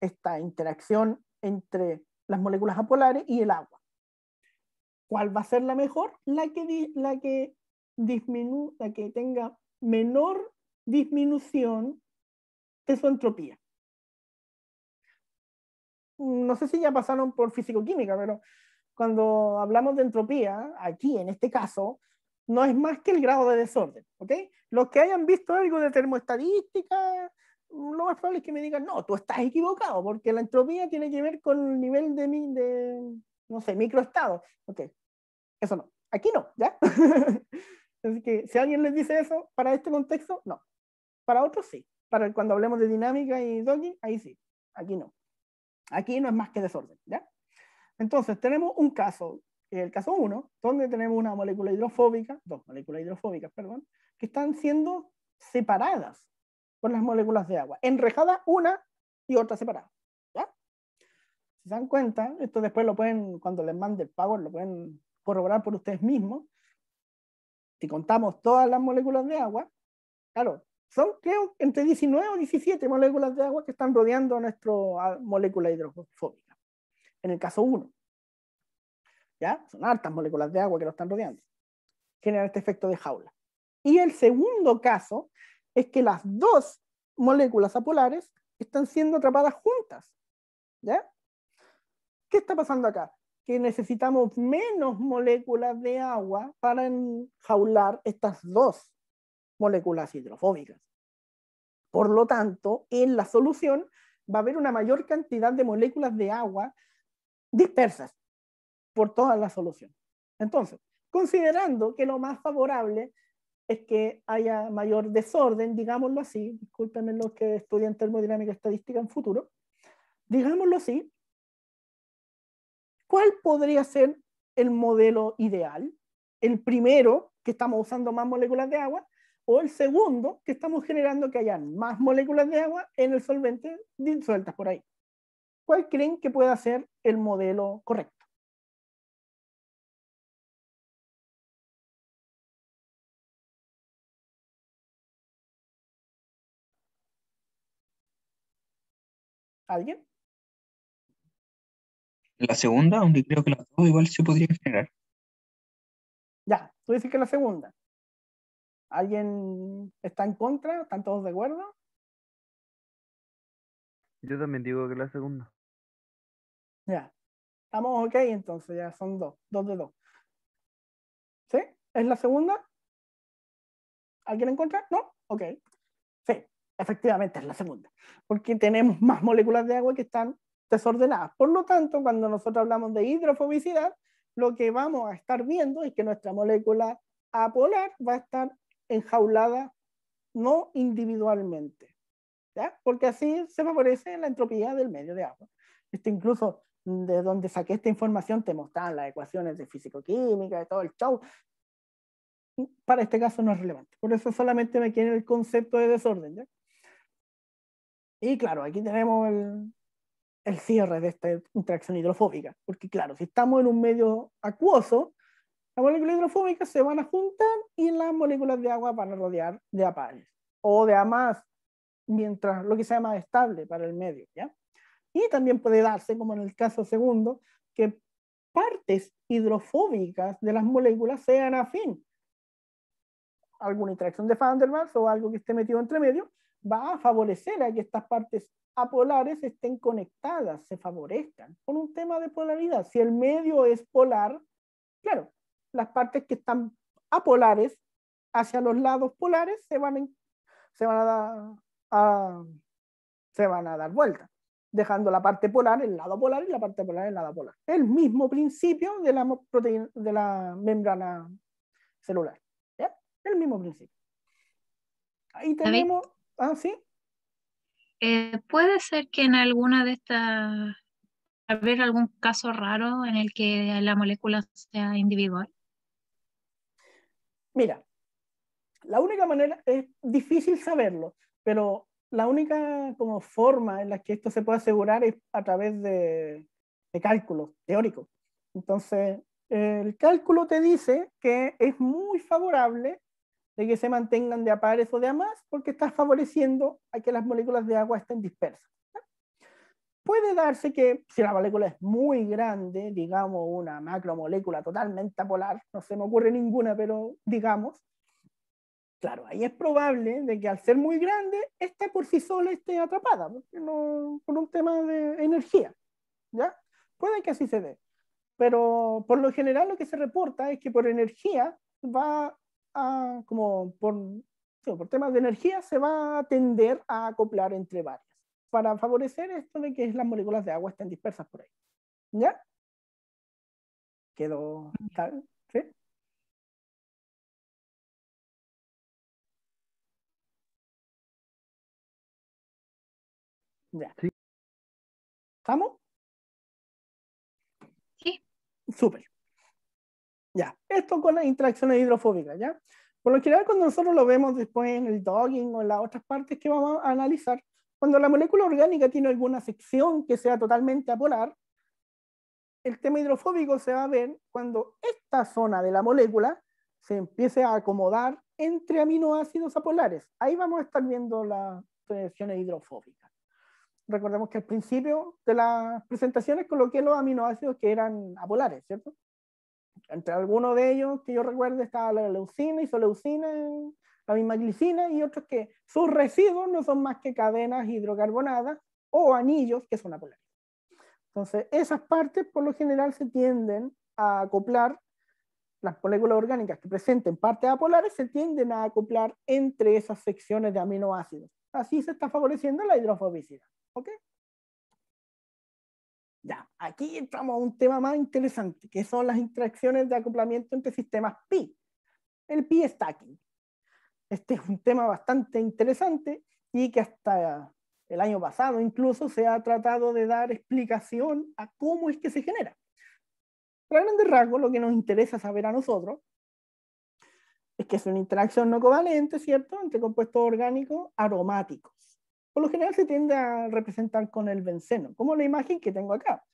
esta interacción entre las moléculas apolares y el agua. ¿Cuál va a ser la mejor? La que, tenga menor disminución de su entropía. No sé si ya pasaron por fisicoquímica, pero cuando hablamos de entropía, aquí en este caso, no es más que el grado de desorden. Los que hayan visto algo de termoestadística, lo más probable es que me digan, no, tú estás equivocado, porque la entropía tiene que ver con el nivel de, no sé, microestado. Ok, eso no. Aquí no, ¿ya? Así que si alguien les dice eso, para este contexto, no. Para otros sí. Para cuando hablemos de dinámica y dogging, ahí sí. Aquí no. Aquí no es más que desorden, ¿ya? Entonces, tenemos un caso, el caso 1, donde tenemos una molécula hidrofóbica, dos moléculas hidrofóbicas, perdón, que están siendo separadas ...con las moléculas de agua, ...enrejadas una y otra separada. ¿Ya? Si se dan cuenta, esto después lo pueden, cuando les mande el power lo pueden corroborar por ustedes mismos. Si contamos todas las moléculas de agua, claro, son creo entre 19 o 17 moléculas de agua que están rodeando a nuestra molécula hidrofóbica. En el caso 1. ¿Ya? Son hartas moléculas de agua que lo están rodeando. genera este efecto de jaula. Y el segundo caso es que las dos moléculas apolares están siendo atrapadas juntas. ¿Ya? ¿Qué está pasando acá? Que necesitamos menos moléculas de agua para enjaular estas dos moléculas hidrofóbicas. Por lo tanto, en la solución va a haber una mayor cantidad de moléculas de agua dispersas por toda la solución. Entonces, considerando que lo más favorable es que haya mayor desorden, digámoslo así, discúlpenme los que estudian termodinámica estadística en futuro, digámoslo así, ¿cuál podría ser el modelo ideal? El primero, que estamos usando más moléculas de agua, o el segundo, que estamos generando que hayan más moléculas de agua en el solvente disueltas por ahí. ¿Cuál creen que pueda ser el modelo correcto? ¿Alguien? La segunda, aunque creo que la dos igual se podría generar. Ya, tú dices que la segunda. ¿Alguien está en contra? ¿Están todos de acuerdo? Yo también digo que la segunda. Ya. Estamos ok entonces, ya son dos, dos de dos. ¿Sí? ¿Es la segunda? ¿Alguien en contra? ¿No? Ok. Sí. Efectivamente, es la segunda, porque tenemos más moléculas de agua que están desordenadas. Por lo tanto, cuando nosotros hablamos de hidrofobicidad, lo que vamos a estar viendo es que nuestra molécula apolar va a estar enjaulada no individualmente, porque así se favorece la entropía del medio de agua. Este incluso mm, de donde saqué esta información te mostraban las ecuaciones de físico-química, de todo el show. Para este caso no es relevante. Por eso solamente me quieren el concepto de desorden. ¿ya? Y claro, aquí tenemos el, el cierre de esta interacción hidrofóbica, porque claro, si estamos en un medio acuoso, las moléculas hidrofóbicas se van a juntar y las moléculas de agua van a rodear de a o de a más, mientras lo que sea más estable para el medio. ¿ya? Y también puede darse, como en el caso segundo, que partes hidrofóbicas de las moléculas sean afín alguna interacción de van der Waals o algo que esté metido entre medio, va a favorecer a que estas partes apolares estén conectadas, se favorezcan, con un tema de polaridad. Si el medio es polar, claro, las partes que están apolares hacia los lados polares se van, se van a, se van a dar vuelta, dejando la parte polar, el lado polar y la parte polar, el lado polar. El mismo principio de la, de la membrana celular. El mismo principio. Ahí tenemos. Ah, sí. Eh, puede ser que en alguna de estas haber algún caso raro en el que la molécula sea individual. Mira, la única manera es difícil saberlo, pero la única como forma en la que esto se puede asegurar es a través de, de cálculos teóricos. Entonces, el cálculo te dice que es muy favorable de que se mantengan de a o de amas porque está favoreciendo a que las moléculas de agua estén dispersas. Puede darse que si la molécula es muy grande, digamos una macromolécula totalmente apolar, no se me ocurre ninguna, pero digamos, claro, ahí es probable de que al ser muy grande, esta por sí sola esté atrapada, no, por un tema de energía. ¿ya? Puede que así se dé, pero por lo general lo que se reporta es que por energía va como por, por temas de energía, se va a tender a acoplar entre varias, para favorecer esto de que las moléculas de agua estén dispersas por ahí. ¿Ya? Quedó. ¿Sí? Ya. ¿Estamos? Sí. Súper. Ya, esto con las interacciones hidrofóbicas, ¿ya? Por lo general, cuando nosotros lo vemos después en el dogging o en las otras partes que vamos a analizar, cuando la molécula orgánica tiene alguna sección que sea totalmente apolar, el tema hidrofóbico se va a ver cuando esta zona de la molécula se empiece a acomodar entre aminoácidos apolares. Ahí vamos a estar viendo las reacciones hidrofóbicas. Recordemos que al principio de las presentaciones coloqué los aminoácidos que eran apolares, ¿cierto? entre algunos de ellos que yo recuerdo está la leucina, isoleucina, la misma glicina y otros que sus residuos no son más que cadenas hidrocarbonadas o anillos que son apolares. Entonces, esas partes por lo general se tienden a acoplar, las moléculas orgánicas que presenten partes apolares se tienden a acoplar entre esas secciones de aminoácidos. Así se está favoreciendo la hidrofobicidad. ¿okay? Ya, aquí entramos a un tema más interesante, que son las interacciones de acoplamiento entre sistemas pi, el pi stacking. Este es un tema bastante interesante y que hasta el año pasado incluso se ha tratado de dar explicación a cómo es que se genera. A grandes rasgos, lo que nos interesa saber a nosotros es que es una interacción no covalente, ¿cierto?, entre compuestos orgánicos aromáticos por lo general se tiende a representar con el benceno, como la imagen que tengo acá.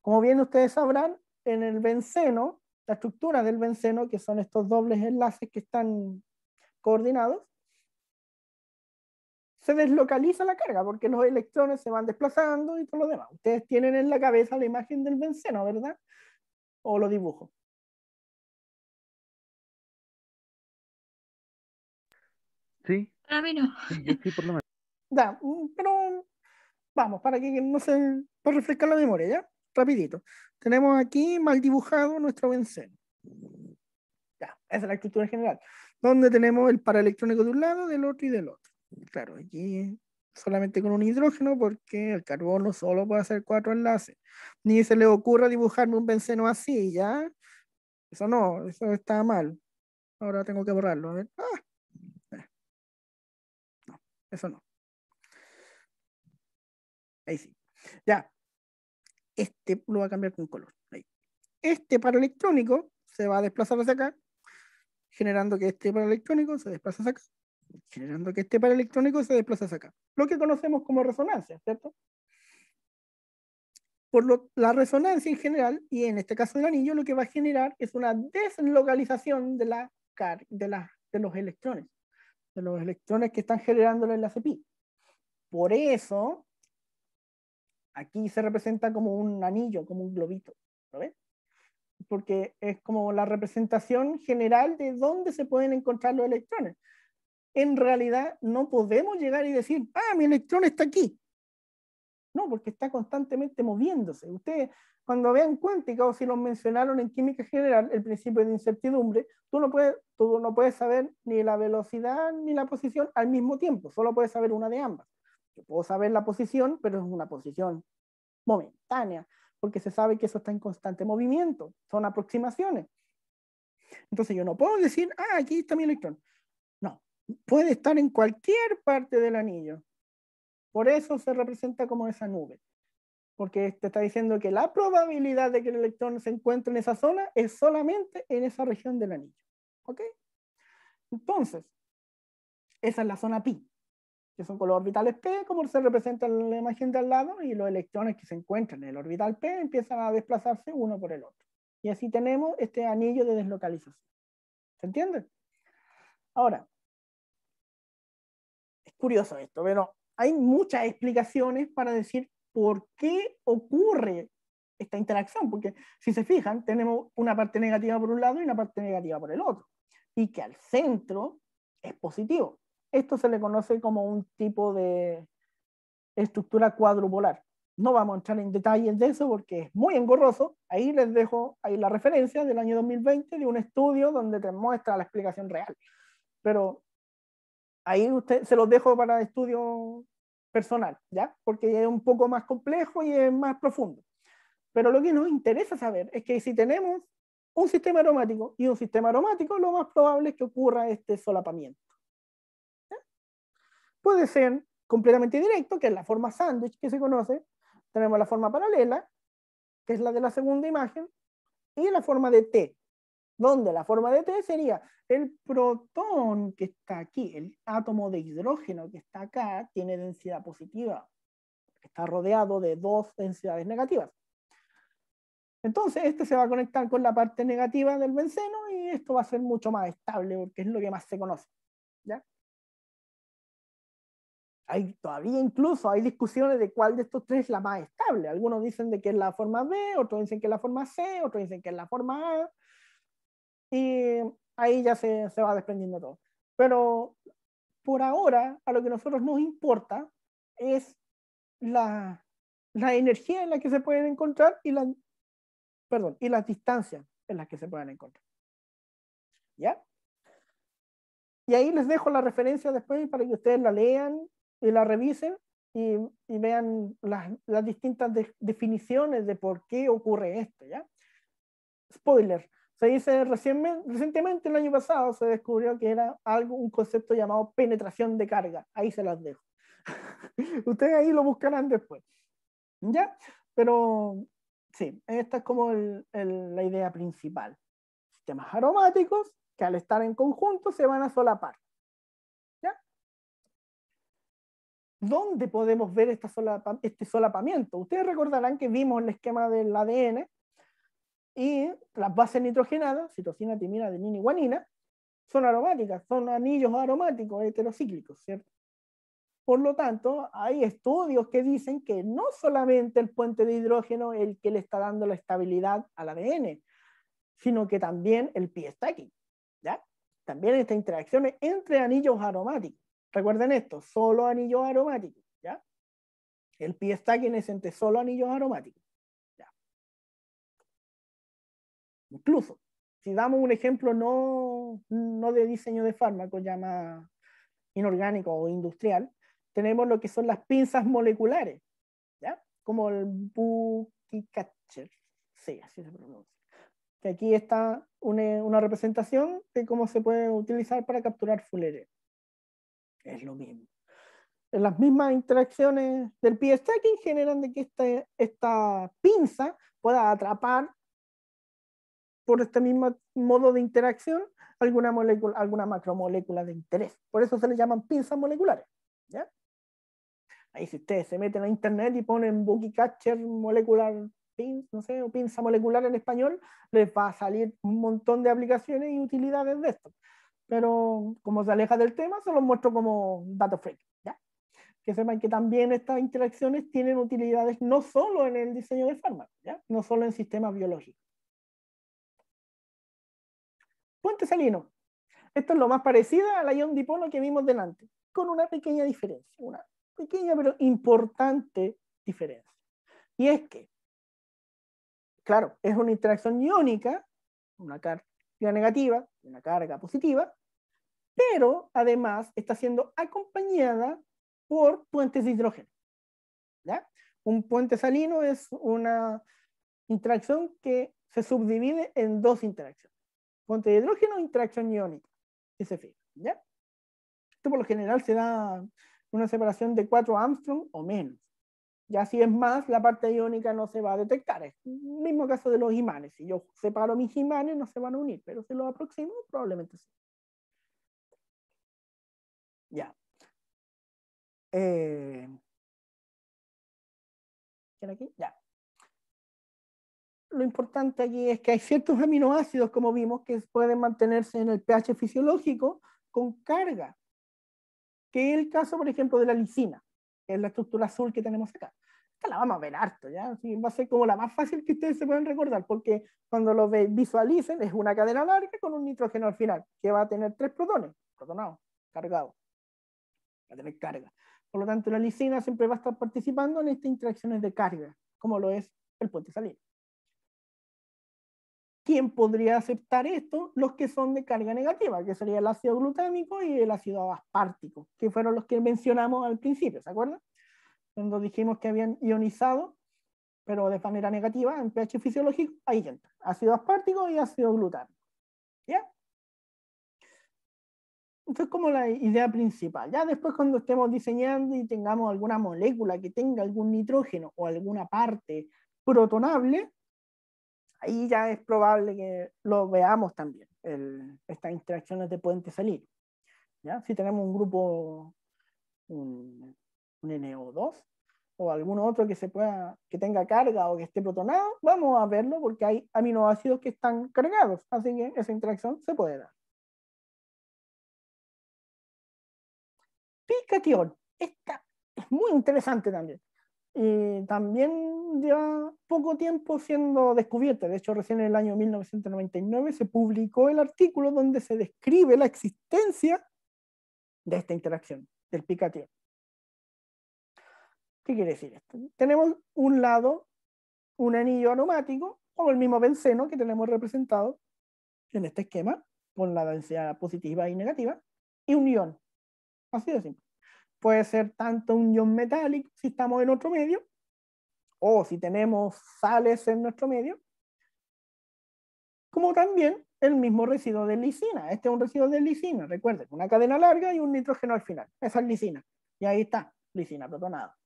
Como bien ustedes sabrán, en el benceno, la estructura del benceno, que son estos dobles enlaces que están coordinados, se deslocaliza la carga porque los electrones se van desplazando y todo lo demás. Ustedes tienen en la cabeza la imagen del benceno, ¿verdad? O lo dibujo. Sí. Para mí no. Sí, sí, por lo menos. Ya, mm, pero vamos, para que no se. para refrescar la memoria, ¿ya? Rapidito. Tenemos aquí mal dibujado nuestro benceno. Ya, esa es la estructura general. Donde tenemos el paraelectrónico de un lado, del otro y del otro. Claro, aquí solamente con un hidrógeno porque el carbono solo puede hacer cuatro enlaces. Ni se le ocurra dibujarme un benceno así, ¿ya? Eso no, eso está mal. Ahora tengo que borrarlo. A ver. Ah. Eh. No, eso no. Ahí sí. Ya. Este lo va a cambiar con color. Este paro electrónico se va a desplazar hacia acá, generando que este paro electrónico se desplaza hacia acá, generando que este paro electrónico se desplaza hacia acá. Lo que conocemos como resonancia, ¿cierto? Por lo, la resonancia en general, y en este caso del anillo, lo que va a generar es una deslocalización de, la de, la, de los electrones, de los electrones que están generando el enlace pi. Por eso Aquí se representa como un anillo, como un globito, ¿lo ven? Porque es como la representación general de dónde se pueden encontrar los electrones. En realidad no podemos llegar y decir, ah, mi electrón está aquí. No, porque está constantemente moviéndose. Ustedes, cuando vean cuántica o si los mencionaron en química general, el principio de incertidumbre, tú no puedes, tú no puedes saber ni la velocidad ni la posición al mismo tiempo, solo puedes saber una de ambas puedo saber la posición, pero es una posición momentánea, porque se sabe que eso está en constante movimiento, son aproximaciones. Entonces yo no puedo decir, ah, aquí está mi electrón. No, puede estar en cualquier parte del anillo. Por eso se representa como esa nube, porque te está diciendo que la probabilidad de que el electrón se encuentre en esa zona es solamente en esa región del anillo. ¿Ok? Entonces, esa es la zona pi que son con los orbitales P, como se representa en la imagen de al lado, y los electrones que se encuentran en el orbital P empiezan a desplazarse uno por el otro. Y así tenemos este anillo de deslocalización. ¿Se entiende? Ahora, es curioso esto, pero hay muchas explicaciones para decir por qué ocurre esta interacción, porque si se fijan, tenemos una parte negativa por un lado y una parte negativa por el otro, y que al centro es positivo. Esto se le conoce como un tipo de estructura cuadrupolar. No vamos a entrar en detalle de eso porque es muy engorroso. Ahí les dejo ahí la referencia del año 2020 de un estudio donde te muestra la explicación real. Pero ahí usted, se los dejo para estudio personal, ¿ya? Porque es un poco más complejo y es más profundo. Pero lo que nos interesa saber es que si tenemos un sistema aromático y un sistema aromático, lo más probable es que ocurra este solapamiento. Puede ser completamente directo, que es la forma sándwich que se conoce. Tenemos la forma paralela, que es la de la segunda imagen, y la forma de T, donde la forma de T sería el protón que está aquí, el átomo de hidrógeno que está acá, tiene densidad positiva, está rodeado de dos densidades negativas. Entonces, este se va a conectar con la parte negativa del benceno y esto va a ser mucho más estable porque es lo que más se conoce. ¿ya? hay todavía incluso hay discusiones de cuál de estos tres es la más estable. Algunos dicen de que es la forma B, otros dicen que es la forma C, otros dicen que es la forma A. Y ahí ya se, se va desprendiendo todo. Pero por ahora, a lo que a nosotros nos importa es la, la, energía en la que se pueden encontrar y, la, perdón, y las distancias en las que se pueden encontrar. ¿Ya? Y ahí les dejo la referencia después para que ustedes la lean y la revisen y, vean las, distintas definiciones de por qué ocurre esto, ¿ya? Spoiler, se dice recientemente, el año pasado, se descubrió que era algo, un concepto llamado penetración de carga. Ahí se las dejo. Ustedes ahí lo buscarán después. ¿Ya? Pero sí, esta es como la idea principal. Sistemas aromáticos que al estar en conjunto se van a solapar. ¿dónde podemos ver este solapamiento? Ustedes recordarán que vimos el esquema del ADN y las bases nitrogenadas, citosina, timina, adenina y guanina, son aromáticas, son anillos aromáticos heterocíclicos, ¿cierto? Por lo tanto, hay estudios que dicen que no solamente el puente de hidrógeno es el que le está dando la estabilidad al ADN, sino que también el pi está aquí, ¿ya? También estas interacciones entre anillos aromáticos. Recuerden esto, solo anillos aromáticos, ¿ya? El pie está en ese solo anillos aromáticos. ¿ya? Incluso, si damos un ejemplo no, no de diseño de fármaco, ya más inorgánico o industrial, tenemos lo que son las pinzas moleculares, ¿ya? Como el "buckycatcher", sí, así se pronuncia. Que aquí está una, una, representación de cómo se puede utilizar para capturar fuleres. Es lo mismo. Eh, las mismas interacciones del pie stacking generan de que esta, esta pinza pueda atrapar por este mismo modo de interacción alguna, molécula, alguna macromolécula de interés. Por eso se le llaman pinzas moleculares. Ahí si ustedes se meten a internet y ponen Bookie Catcher Molecular no sé, o pinza molecular en español, les va a salir un montón de aplicaciones y utilidades de esto. Pero como se aleja del tema, se los muestro como dato freak. ¿ya? Que sepan que también estas interacciones tienen utilidades no solo en el diseño de fármacos, no solo en sistemas biológicos. Puente salino. Esto es lo más parecido al ion dipolo que vimos delante, con una pequeña diferencia, una pequeña pero importante diferencia. Y es que, claro, es una interacción iónica, una carga negativa, una carga positiva, pero además está siendo acompañada por puentes de hidrógeno. ¿ya? Un puente salino es una interacción que se subdivide en dos interacciones. Puente de hidrógeno e interacción iónica, Ese se ¿ya? Esto por lo general se da una separación de 4 Armstrong o menos. Ya si es más, la parte iónica no se va a detectar. Es el mismo caso de los imanes. Si yo separo mis imanes, no se van a unir, pero si los aproximo, probablemente sí. Ya. Eh, aquí? Ya. Lo importante aquí es que hay ciertos aminoácidos, como vimos, que pueden mantenerse en el pH fisiológico con carga, que es el caso, por ejemplo, de la lisina, que es la estructura azul que tenemos acá. Esta la vamos a ver harto, ¿ya? va a ser como la más fácil que ustedes se puedan recordar, porque cuando lo visualicen es una cadena larga con un nitrógeno al final, que va a tener tres protones, protonados, cargados va a tener carga. Por lo tanto, la lisina siempre va a estar participando en estas interacciones de carga, como lo es el puente salino. ¿Quién podría aceptar esto? Los que son de carga negativa, que sería el ácido glutámico y el ácido aspartico, que fueron los que mencionamos al principio, ¿se acuerdan? Cuando dijimos que habían ionizado, pero de manera negativa, en pH fisiológico, ahí entra ácido aspartico y ácido glutámico. ¿Ya? Entonces es como la idea principal. Ya después cuando estemos diseñando y tengamos alguna molécula que tenga algún nitrógeno o alguna parte protonable, ahí ya es probable que lo veamos también, estas interacciones de puente salir. Si tenemos un grupo, un, NO2 o algún otro que, se pueda, que tenga carga o que esté protonado, vamos a verlo porque hay aminoácidos que están cargados, así que esa interacción se puede dar. Picatión. esta es muy interesante también. Y también lleva poco tiempo siendo descubierta. De hecho, recién en el año 1999 se publicó el artículo donde se describe la existencia de esta interacción, del picatión. ¿Qué quiere decir esto? Tenemos un lado, un anillo aromático, o el mismo benceno que tenemos representado en este esquema, con la densidad positiva y negativa, y un ion. Así de simple puede ser tanto un ion metálico si estamos en otro medio, o si tenemos sales en nuestro medio, como también el mismo residuo de lisina. Este es un residuo de lisina, recuerden, una cadena larga y un nitrógeno al final. Esa es lisina. Y ahí está, lisina protonada.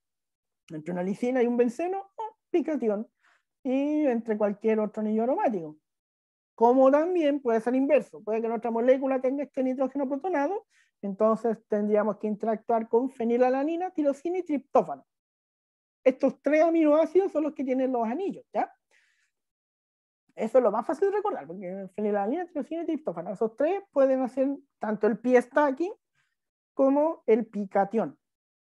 Entre una lisina y un benceno, o picatión. Y entre cualquier otro anillo aromático. Como también puede ser inverso, puede que nuestra molécula tenga este nitrógeno protonado entonces tendríamos que interactuar con fenilalanina, tirosina y triptófano. Estos tres aminoácidos son los que tienen los anillos, ¿ya? Eso es lo más fácil de recordar, porque fenilalanina, tirosina y triptófano, esos tres pueden hacer tanto el está aquí como el picatión,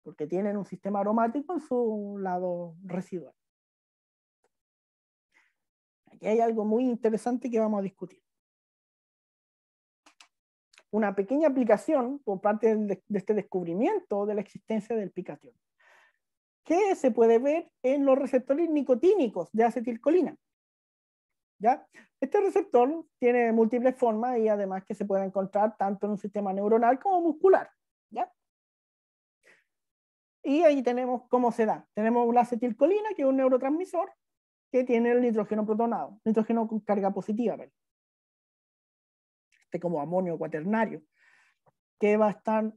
porque tienen un sistema aromático en su lado residual. Aquí hay algo muy interesante que vamos a discutir una pequeña aplicación por parte de, este descubrimiento de la existencia del picatión, que se puede ver en los receptores nicotínicos de acetilcolina. ¿Ya? Este receptor tiene múltiples formas y además que se puede encontrar tanto en un sistema neuronal como muscular. ¿ya? Y ahí tenemos cómo se da. Tenemos la acetilcolina, que es un neurotransmisor, que tiene el nitrógeno protonado, nitrógeno con carga positiva. Este como amonio cuaternario, que va a estar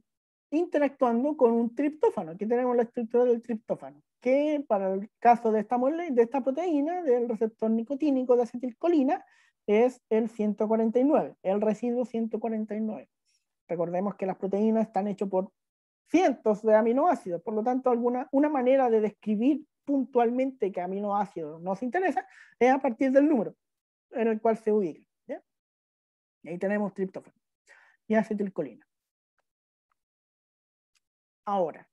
interactuando con un triptófano. Aquí tenemos la estructura del triptófano, que para el caso de esta, de esta proteína, del receptor nicotínico de acetilcolina, es el 149, el residuo 149. Recordemos que las proteínas están hechas por cientos de aminoácidos, por lo tanto, alguna, una manera de describir puntualmente qué aminoácido nos interesa es a partir del número en el cual se ubica. Y ahí tenemos triptófano y acetilcolina. Ahora,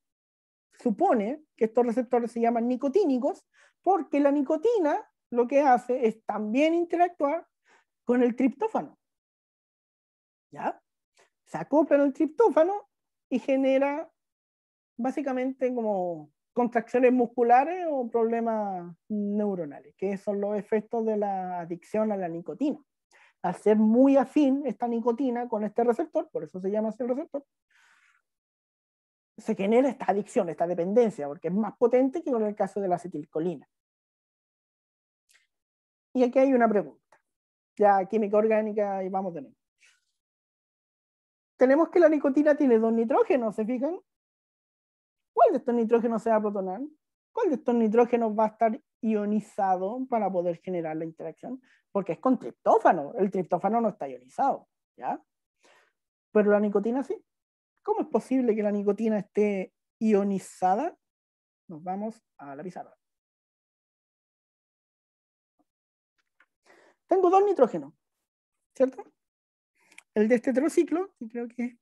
supone que estos receptores se llaman nicotínicos porque la nicotina lo que hace es también interactuar con el triptófano. ¿Ya? Se acoplan el triptófano y genera básicamente como contracciones musculares o problemas neuronales, que son los efectos de la adicción a la nicotina al ser muy afín esta nicotina con este receptor, por eso se llama así el receptor, se genera esta adicción, esta dependencia, porque es más potente que con el caso de la acetilcolina. Y aquí hay una pregunta, ya química orgánica y vamos de nuevo. Tenemos que la nicotina tiene dos nitrógenos, ¿se fijan? ¿Cuál de estos nitrógenos se va a protonar? ¿Cuál de estos nitrógenos va a estar ionizado para poder generar la interacción, porque es con triptófano, el triptófano no está ionizado, ¿ya? Pero la nicotina sí. ¿Cómo es posible que la nicotina esté ionizada? Nos vamos a la pizarra. Tengo dos nitrógenos, ¿cierto? El de este heterociclo que creo que es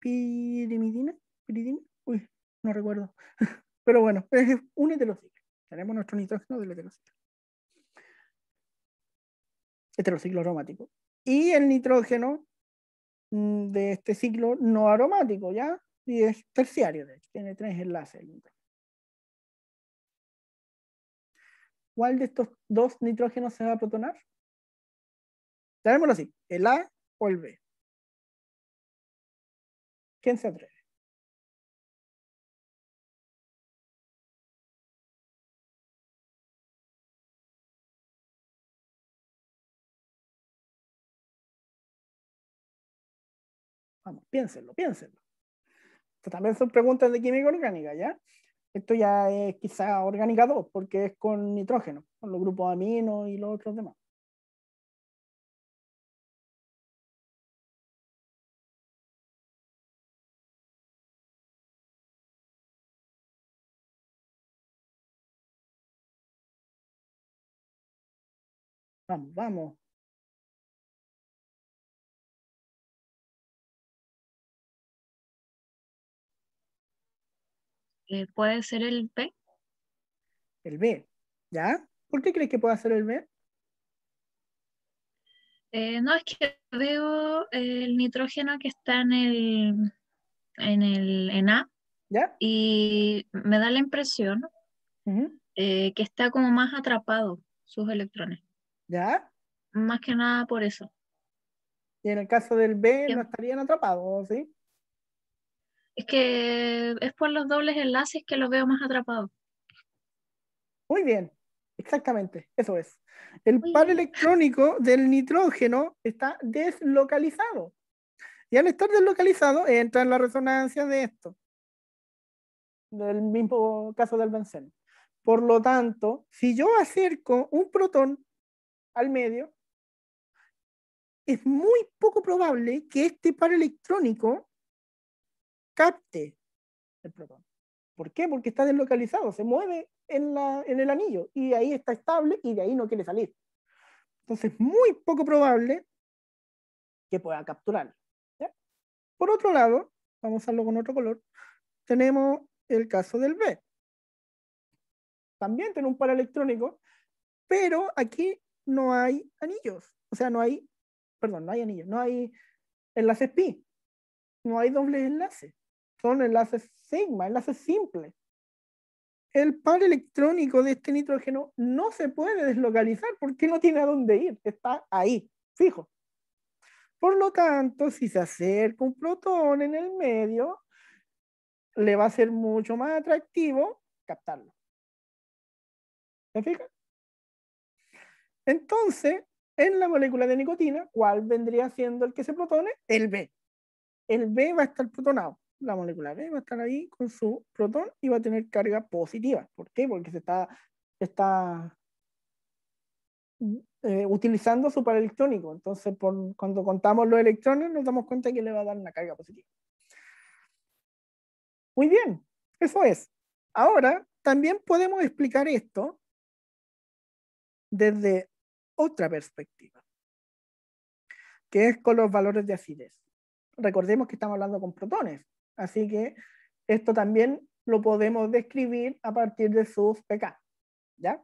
pirimidina, piridina, uy, no recuerdo, pero bueno, es un heterociclo. Tenemos nuestro nitrógeno del heterociclo. Heterociclo aromático. Y el nitrógeno mm, de este ciclo no aromático, ¿ya? Y es terciario, de hecho, tiene tres enlaces. ¿Cuál de estos dos nitrógenos se va a protonar? Tenémoslo así, el A o el B. ¿Quién se atreve? Vamos, piénsenlo, piénsenlo. Esto también son preguntas de química orgánica, ¿ya? Esto ya es quizá orgánica 2, porque es con nitrógeno, con los grupos aminos y los otros demás. Vamos, vamos. Eh, puede ser el B. El B, ¿ya? ¿Por qué crees que puede ser el B? Eh, no, es que veo eh, el nitrógeno que está en el, en el en A ¿Ya? y me da la impresión que está como más atrapado sus electrones. ¿Ya? Más que nada por eso. Y en el caso del B no estarían atrapados, ¿sí? Es que es por los dobles enlaces que lo veo más atrapado. Muy bien, exactamente, eso es. El par electrónico del nitrógeno está deslocalizado. Y al estar deslocalizado, entra en la resonancia de esto. Del mismo caso del benceno. Por lo tanto, si yo acerco un protón al medio, es muy poco probable que este par electrónico capte el protón. ¿Por qué? Porque está deslocalizado, se mueve en, la, en el anillo y ahí está estable y de ahí no quiere salir. Entonces, muy poco probable que pueda capturar. Por otro lado, vamos a hacerlo con otro color, tenemos el caso del B. También tiene un par electrónico, pero aquí no hay anillos. O sea, no hay, perdón, no hay anillos, no hay enlaces pi, no hay doble enlace son enlaces sigma, enlaces simples. El par electrónico de este nitrógeno no se puede deslocalizar porque no tiene a dónde ir, está ahí, fijo. Por lo tanto, si se acerca un protón en el medio, le va a ser mucho más atractivo captarlo. ¿Se fijan? Entonces, en la molécula de nicotina, ¿cuál vendría siendo el que se protone? El B. El B va a estar protonado la molécula B va a estar ahí con su protón y va a tener carga positiva. ¿Por qué? Porque se está, eh, utilizando su par electrónico. Entonces, cuando contamos los electrones, nos damos cuenta que le va a dar una carga positiva. Muy bien, eso es. Ahora, también podemos explicar esto desde otra perspectiva, que es con los valores de acidez. Recordemos que estamos hablando con protones. Así que esto también lo podemos describir a partir de sus PK. ¿Ya?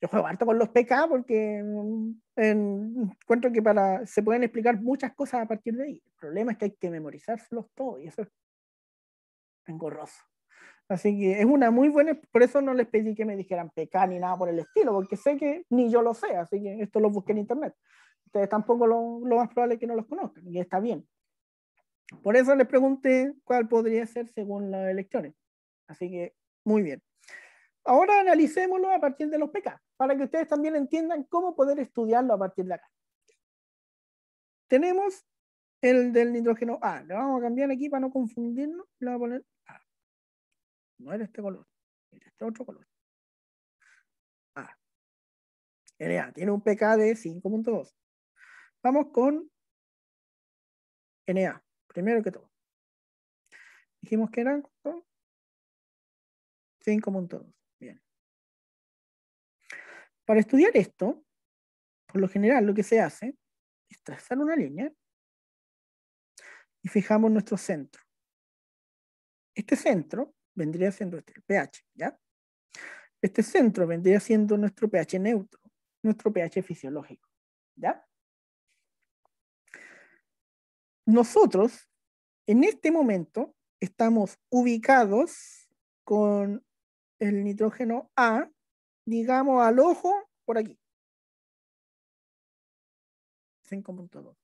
Yo juego harto con los PK porque mm, encuentro que para, se pueden explicar muchas cosas a partir de ahí. El problema es que hay que memorizárselos todos y eso es engorroso. Así que es una muy buena, por eso no les pedí que me dijeran PK ni nada por el estilo, porque sé que ni yo lo sé, así que esto lo busqué en internet. Ustedes tampoco lo, lo más probable es que no los conozcan, y está bien. Por eso les pregunté cuál podría ser según las elecciones. Así que, muy bien. Ahora analicémoslo a partir de los PK, para que ustedes también entiendan cómo poder estudiarlo a partir de acá. Tenemos el del nitrógeno A. Le vamos a cambiar aquí para no confundirnos. Le voy a poner A. No era este color, era este otro color. A. NA tiene un pK de 5.2. Vamos con NA. Primero que todo. Dijimos que eran cinco 5.2. Bien. Para estudiar esto, por lo general lo que se hace es trazar una línea y fijamos nuestro centro. Este centro vendría siendo este, el pH, ¿ya? Este centro vendría siendo nuestro pH neutro, nuestro pH fisiológico, ¿ya? nosotros en este momento estamos ubicados con el nitrógeno A, digamos al ojo, por aquí. 5.2.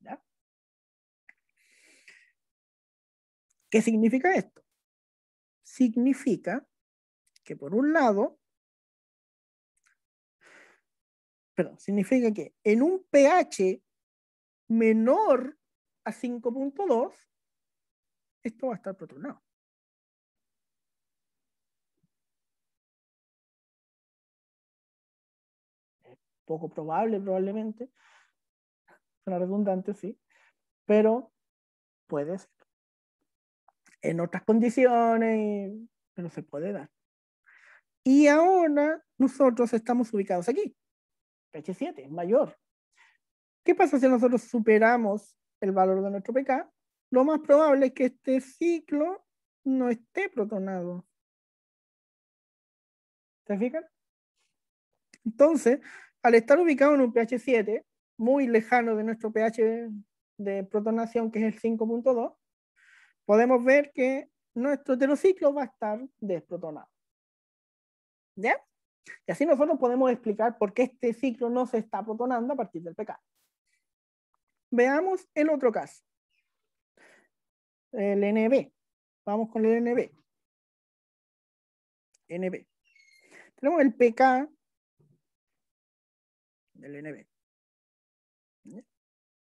¿Ya? ¿Qué significa esto? Significa que por un lado, perdón, significa que en un pH menor a 5.2, esto va a estar Es Poco probable, probablemente. Una redundante, sí. Pero puede ser. En otras condiciones, pero se puede dar. Y ahora nosotros estamos ubicados aquí. pH 7 es mayor. ¿Qué pasa si nosotros superamos el valor de nuestro pK? Lo más probable es que este ciclo no esté protonado. ¿Se fijan? Entonces, al estar ubicado en un pH 7, muy lejano de nuestro pH de protonación, que es el 5.2, podemos ver que nuestro heterociclo va a estar desprotonado. ¿Ya? Y así nosotros podemos explicar por qué este ciclo no se está protonando a partir del pK. Veamos el otro caso. El NB. Vamos con el NB. NB. Tenemos el PK del NB.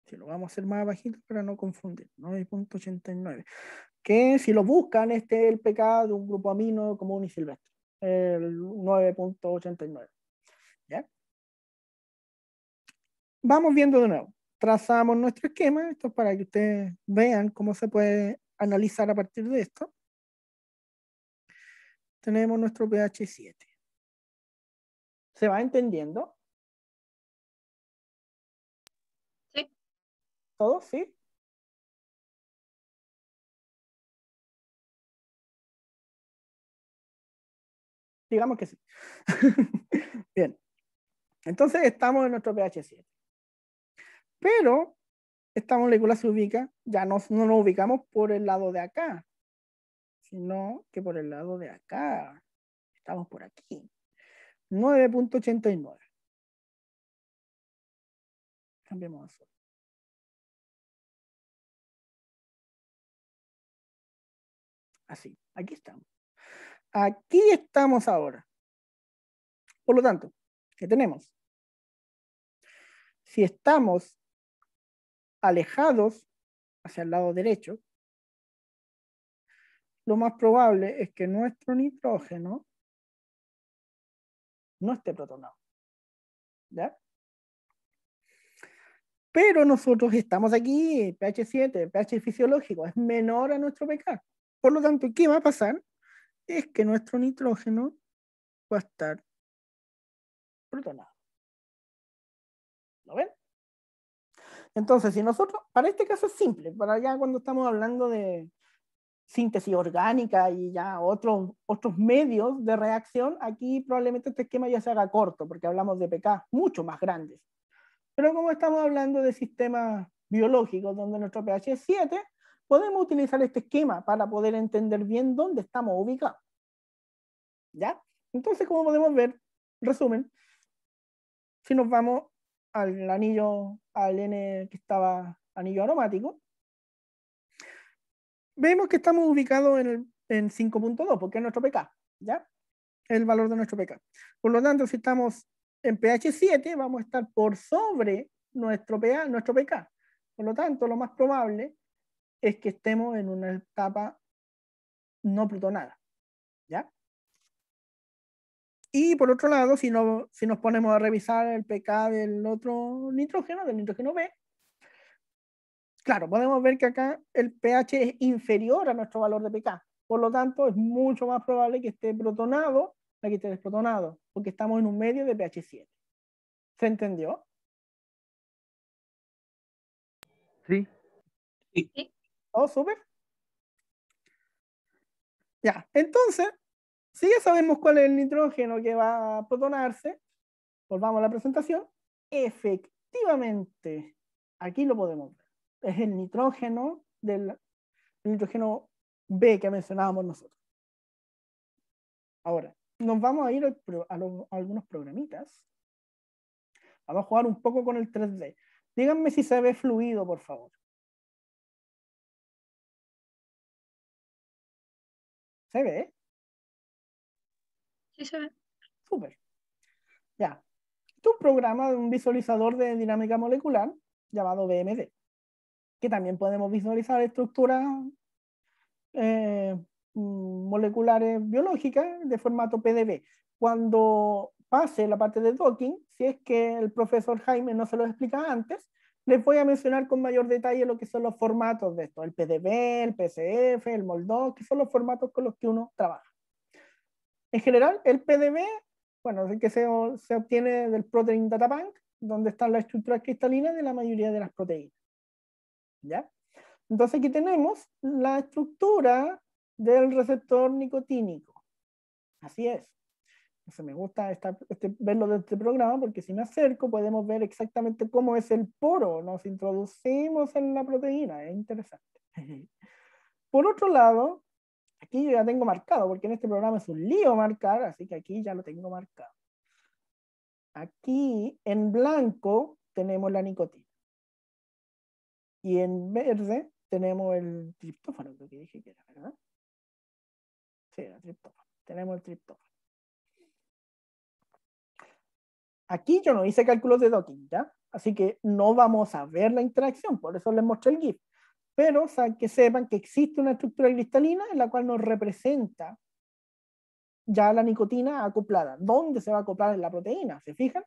Si lo vamos a hacer más bajito para no confundir. 9.89. Que si lo buscan, este es el PK de un grupo amino común y silvestre. El 9.89. Vamos viendo de nuevo trazamos nuestro esquema, esto es para que ustedes vean cómo se puede analizar a partir de esto. Tenemos nuestro pH 7. ¿Se va entendiendo? Sí. todo ¿Sí? Digamos que sí. Bien. Entonces estamos en nuestro pH 7. Pero esta molécula se ubica, ya no, no nos ubicamos por el lado de acá, sino que por el lado de acá. Estamos por aquí. 9.89. Cambiemos azul. Así, aquí estamos. Aquí estamos ahora. Por lo tanto, ¿qué tenemos? Si estamos alejados hacia el lado derecho, lo más probable es que nuestro nitrógeno no esté protonado. ¿Ya? Pero nosotros estamos aquí, pH 7, pH fisiológico es menor a nuestro pK. Por lo tanto, ¿qué va a pasar? Es que nuestro nitrógeno va a estar protonado. ¿Lo ven? Entonces, si nosotros, para este caso es simple, para ya cuando estamos hablando de síntesis orgánica y ya otros, otros medios de reacción, aquí probablemente este esquema ya se haga corto, porque hablamos de pK mucho más grandes. Pero como estamos hablando de sistemas biológicos donde nuestro pH es 7, podemos utilizar este esquema para poder entender bien dónde estamos ubicados. ¿Ya? Entonces, como podemos ver, resumen, si nos vamos al anillo, al N que estaba anillo aromático, vemos que estamos ubicados en, 5.2, porque es nuestro pK, ¿ya? El valor de nuestro pK. Por lo tanto, si estamos en pH 7, vamos a estar por sobre nuestro pA nuestro pK. Por lo tanto, lo más probable es que estemos en una etapa no plutonada, ¿ya? Y por otro lado, si, si nos ponemos a revisar el pK del otro nitrógeno, del nitrógeno B, claro, podemos ver que acá el pH es inferior a nuestro valor de pK. Por lo tanto, es mucho más probable que esté protonado a que esté desprotonado, porque estamos en un medio de pH 7. ¿Se entendió? Sí. sí. ¿Oh, súper? Ya, entonces, si ya sabemos cuál es el nitrógeno que va a protonarse, volvamos a la presentación, efectivamente, aquí lo podemos ver, es el nitrógeno del nitrógeno B que mencionábamos nosotros. Ahora, nos vamos a ir a, a algunos programitas. Vamos a jugar un poco con el 3D. Díganme si se ve fluido, por favor. ¿Se ve? Sí Súper. Ya. Esto es un programa de un visualizador de dinámica molecular llamado BMD, que también podemos visualizar estructuras eh, mm, moleculares biológicas de formato PDB. Cuando pase la parte de docking, si es que el profesor Jaime no se lo explica antes, les voy a mencionar con mayor detalle lo que son los formatos de esto, el PDB, el PCF, el MOLDOC, que son los formatos con los que uno trabaja. En general, el PDB, bueno, es el que se, obtiene del Protein Data Bank, donde están las estructuras cristalinas de la mayoría de las proteínas. ¿Ya? Entonces aquí tenemos la estructura del receptor nicotínico. Así es. Entonces me gusta este, verlo de este programa porque si me acerco podemos ver exactamente cómo es el poro. Nos introducimos en la proteína. Es interesante. Por otro lado, aquí ya tengo marcado, porque en este programa es un lío marcar, así que aquí ya lo tengo marcado. Aquí en blanco tenemos la nicotina. Y en verde tenemos el triptófano, que dije que era, ¿verdad? Sí, era triptófano. Tenemos el triptófano. Aquí yo no hice cálculos de docking, ¿ya? Así que no vamos a ver la interacción, por eso les mostré el GIF pero o sea, que sepan que existe una estructura cristalina en la cual nos representa ya la nicotina acoplada. ¿Dónde se va a acoplar en la proteína? ¿Se fijan?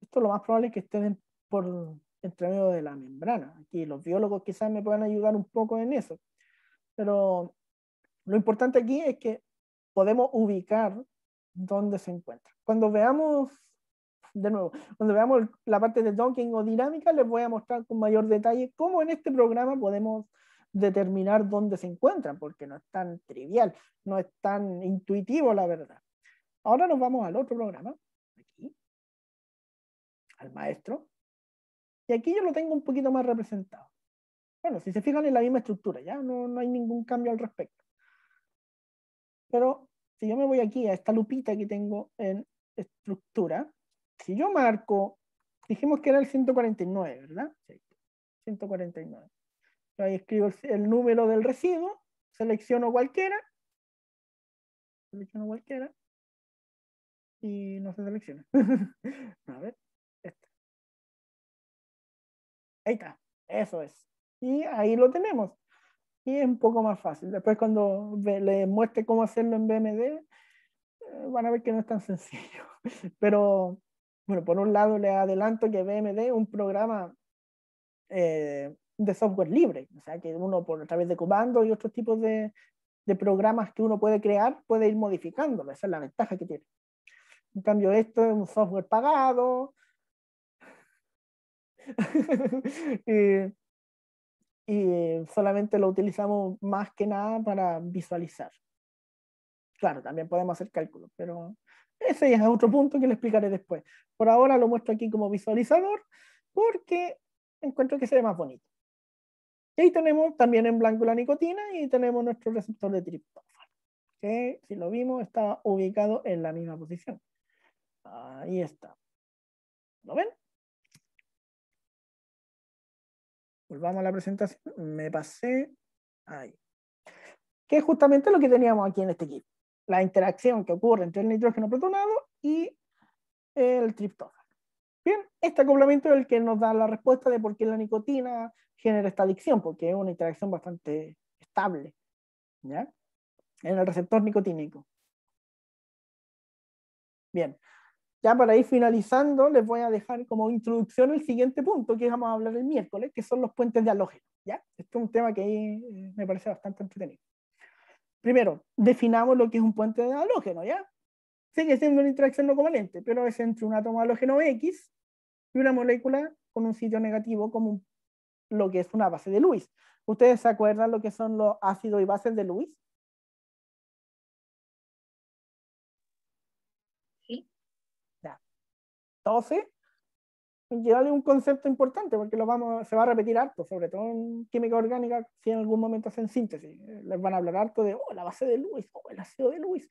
Esto lo más probable es que estén por entre medio de la membrana. Aquí los biólogos quizás me puedan ayudar un poco en eso. Pero lo importante aquí es que podemos ubicar dónde se encuentra. Cuando veamos de nuevo, cuando veamos la parte de docking o dinámica, les voy a mostrar con mayor detalle cómo en este programa podemos determinar dónde se encuentran, porque no es tan trivial, no es tan intuitivo, la verdad. Ahora nos vamos al otro programa, aquí, al maestro, y aquí yo lo tengo un poquito más representado. Bueno, si se fijan en la misma estructura, ya no, no hay ningún cambio al respecto. Pero si yo me voy aquí a esta lupita que tengo en estructura, si yo marco, dijimos que era el 149, ¿verdad? 149. ahí escribo el, número del residuo, selecciono cualquiera, selecciono cualquiera, y no se selecciona. a ver, este. Ahí está, eso es. Y ahí lo tenemos. Y es un poco más fácil. Después cuando les muestre cómo hacerlo en BMD, eh, van a ver que no es tan sencillo. Pero bueno, por un lado le adelanto que BMD es un programa eh, de software libre, o sea que uno por, a través de comandos y otros tipos de, programas que uno puede crear puede ir modificándolo, esa es la ventaja que tiene. En cambio, esto es un software pagado. y, y, solamente lo utilizamos más que nada para visualizar. Claro, también podemos hacer cálculos, pero ese es otro punto que le explicaré después. Por ahora lo muestro aquí como visualizador porque encuentro que se ve más bonito. Y ahí tenemos también en blanco la nicotina y tenemos nuestro receptor de triptófano, que si lo vimos está ubicado en la misma posición. Ahí está. ¿Lo ven? Volvamos a la presentación. Me pasé ahí. Que es justamente lo que teníamos aquí en este kit la interacción que ocurre entre el nitrógeno protonado y el triptófano. Bien, este acoplamiento es el que nos da la respuesta de por qué la nicotina genera esta adicción, porque es una interacción bastante estable ¿ya? en el receptor nicotínico. Bien, ya para ir finalizando, les voy a dejar como introducción el siguiente punto que vamos a hablar el miércoles, que son los puentes de halógeno. ¿ya? Este es un tema que eh, me parece bastante entretenido primero, definamos lo que es un puente de halógeno, ¿ya? Sigue siendo una interacción no covalente, pero es entre un átomo de halógeno X y una molécula con un sitio negativo como lo que es una base de Lewis. ¿Ustedes se acuerdan lo que son los ácidos y bases de Lewis? Sí. Ya. Entonces, llevarle un concepto importante, porque vamos, se va a repetir harto, sobre todo en química orgánica, si en algún momento hacen síntesis. Eh, les van a hablar harto de oh, la base de Lewis, oh, el ácido de Lewis,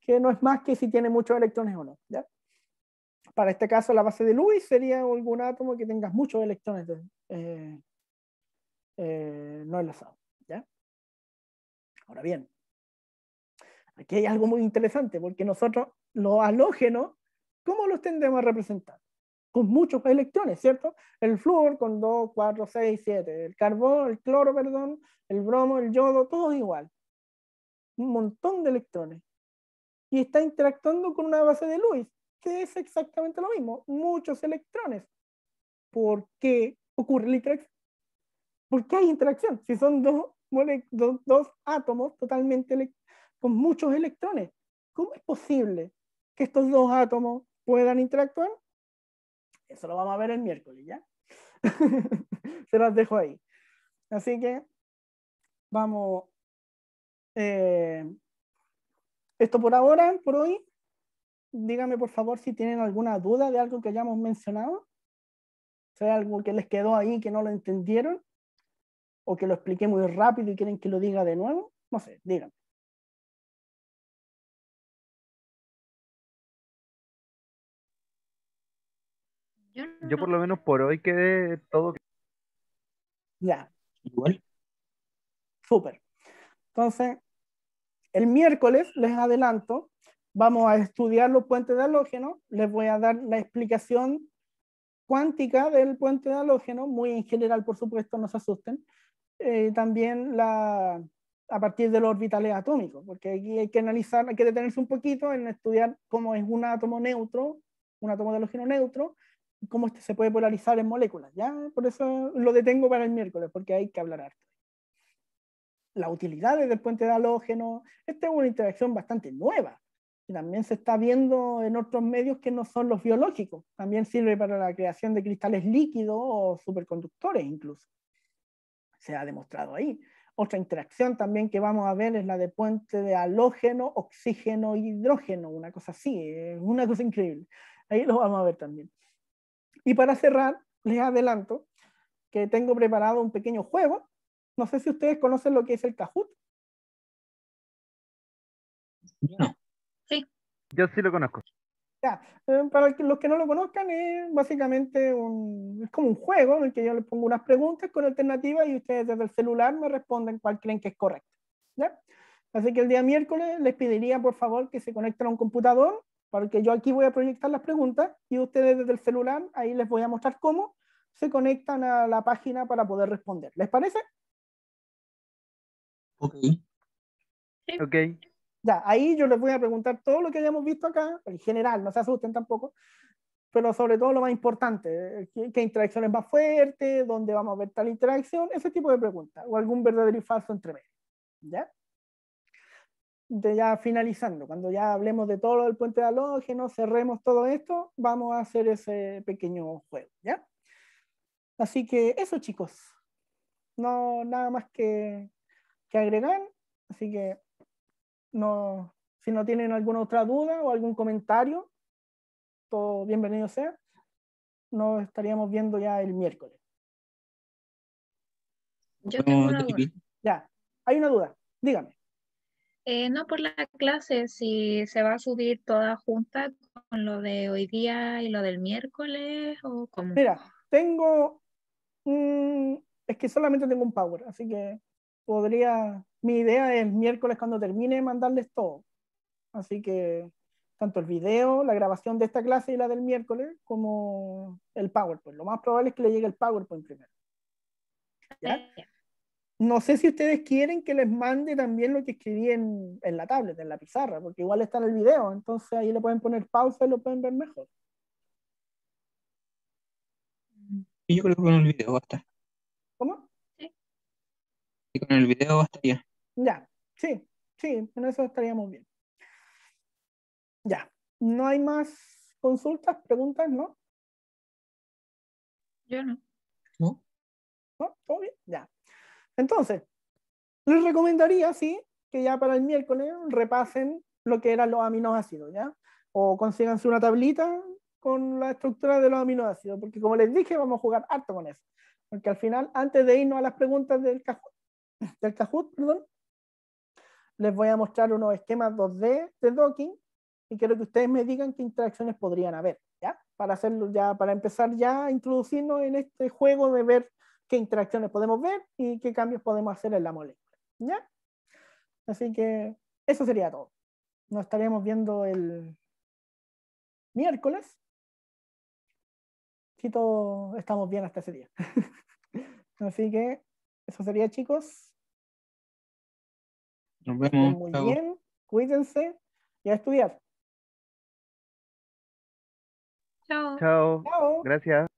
que no es más que si tiene muchos electrones o no. Para este caso, la base de Lewis sería algún átomo que tenga muchos electrones eh, eh, no enlazados. Ahora bien, aquí hay algo muy interesante, porque nosotros los halógenos, ¿cómo los tendemos a representar? con muchos electrones, ¿cierto? El flúor con 2, 4, 6, 7, el carbón, el cloro, perdón, el bromo, el yodo, todo igual. Un montón de electrones. Y está interactuando con una base de Lewis, que es exactamente lo mismo, muchos electrones. ¿Por qué ocurre la interacción? ¿Por qué hay interacción? Si son dos átomos totalmente con muchos electrones, ¿cómo es posible que estos dos átomos puedan interactuar? Eso lo vamos a ver el miércoles, ¿ya? Se las dejo ahí. Así que vamos. Eh, esto por ahora, por hoy. Díganme por favor si tienen alguna duda de algo que hayamos mencionado. Si hay algo que les quedó ahí que no lo entendieron. O que lo expliqué muy rápido y quieren que lo diga de nuevo. No sé, díganme. yo por lo menos por hoy quedé todo. Ya. Igual. Súper. Entonces, el miércoles, les adelanto, vamos a estudiar los puentes de halógeno. Les voy a dar la explicación cuántica del puente de halógeno, muy en general, por supuesto, no se asusten. Eh, también la, a partir de los orbitales atómicos, porque aquí hay que analizar, hay que detenerse un poquito en estudiar cómo es un átomo neutro, un átomo de halógeno neutro, cómo este se puede polarizar en moléculas. ¿ya? Por eso lo detengo para el miércoles, porque hay que hablar harto. Las utilidades del puente de halógeno, esta es una interacción bastante nueva. Y también se está viendo en otros medios que no son los biológicos. También sirve para la creación de cristales líquidos o superconductores incluso. Se ha demostrado ahí. Otra interacción también que vamos a ver es la de puente de halógeno, oxígeno, hidrógeno, una cosa así, eh, una cosa increíble. Ahí lo vamos a ver también. Y para cerrar, les adelanto que tengo preparado un pequeño juego. No sé si ustedes conocen lo que es el Kahoot. Sí. Yo sí lo conozco. Eh, para los que no lo conozcan, es básicamente un, como un juego en el que yo les pongo unas preguntas con alternativas y ustedes desde el celular me responden cuál creen que es correcto. Así que el día miércoles les pediría por favor que se conecten a un computador porque yo aquí voy a proyectar las preguntas y ustedes desde el celular, ahí les voy a mostrar cómo se conectan a la página para poder responder. ¿Les parece? Ok. Ok. Ya, ahí yo les voy a preguntar todo lo que hayamos visto acá, en general, no se asusten tampoco, pero sobre todo lo más importante, eh, qué, interacción es más fuerte, dónde vamos a ver tal interacción, ese tipo de preguntas, o algún verdadero y falso entre medio. ¿Ya? ya finalizando, cuando ya hablemos de todo lo del puente de halógeno, cerremos todo esto, vamos a hacer ese pequeño juego, ¿ya? Así que eso, chicos. No, nada más que, que agregar. Así que no, si no tienen alguna otra duda o algún comentario, todo bienvenido sea. Nos estaríamos viendo ya el miércoles. Ya, hay una duda. Dígame. Eh, no por la clase, si se va a subir toda junta con lo de hoy día y lo del miércoles o como... Mira, tengo, es que solamente tengo un power, así que podría, mi idea es miércoles cuando termine mandarles todo. Así que tanto el video, la grabación de esta clase y la del miércoles, como el PowerPoint. Pues, lo más probable es que le llegue el PowerPoint primero. ¿Ya? No sé si ustedes quieren que les mande también lo que escribí en, la tablet, en la pizarra, porque igual está en el video, entonces ahí le pueden poner pausa y lo pueden ver mejor. Y Yo creo que con el video basta. ¿Cómo? Sí. Y con el video bastaría. Ya, sí, sí, con eso estaríamos bien. Ya, ¿no hay más consultas, preguntas, no? Yo no. ¿No? ¿No? ¿Todo bien? Ya. Entonces, les recomendaría, sí, que ya para el miércoles repasen lo que eran los aminoácidos, ¿ya? O consíganse una tablita con la estructura de los aminoácidos, porque como les dije, vamos a jugar harto con eso. Porque al final, antes de irnos a las preguntas del Kahoot, del les voy a mostrar unos esquemas 2D de docking y quiero que ustedes me digan qué interacciones podrían haber, ¿ya? Para, hacerlo ya, para empezar ya a introducirnos en este juego de ver qué interacciones podemos ver y qué cambios podemos hacer en la molécula. Así que eso sería todo. Nos estaríamos viendo el miércoles. Si todo, estamos bien hasta ese día. Así que eso sería, chicos. Nos vemos. Muy bien. Cuídense y a estudiar. Chao. Chao. Gracias.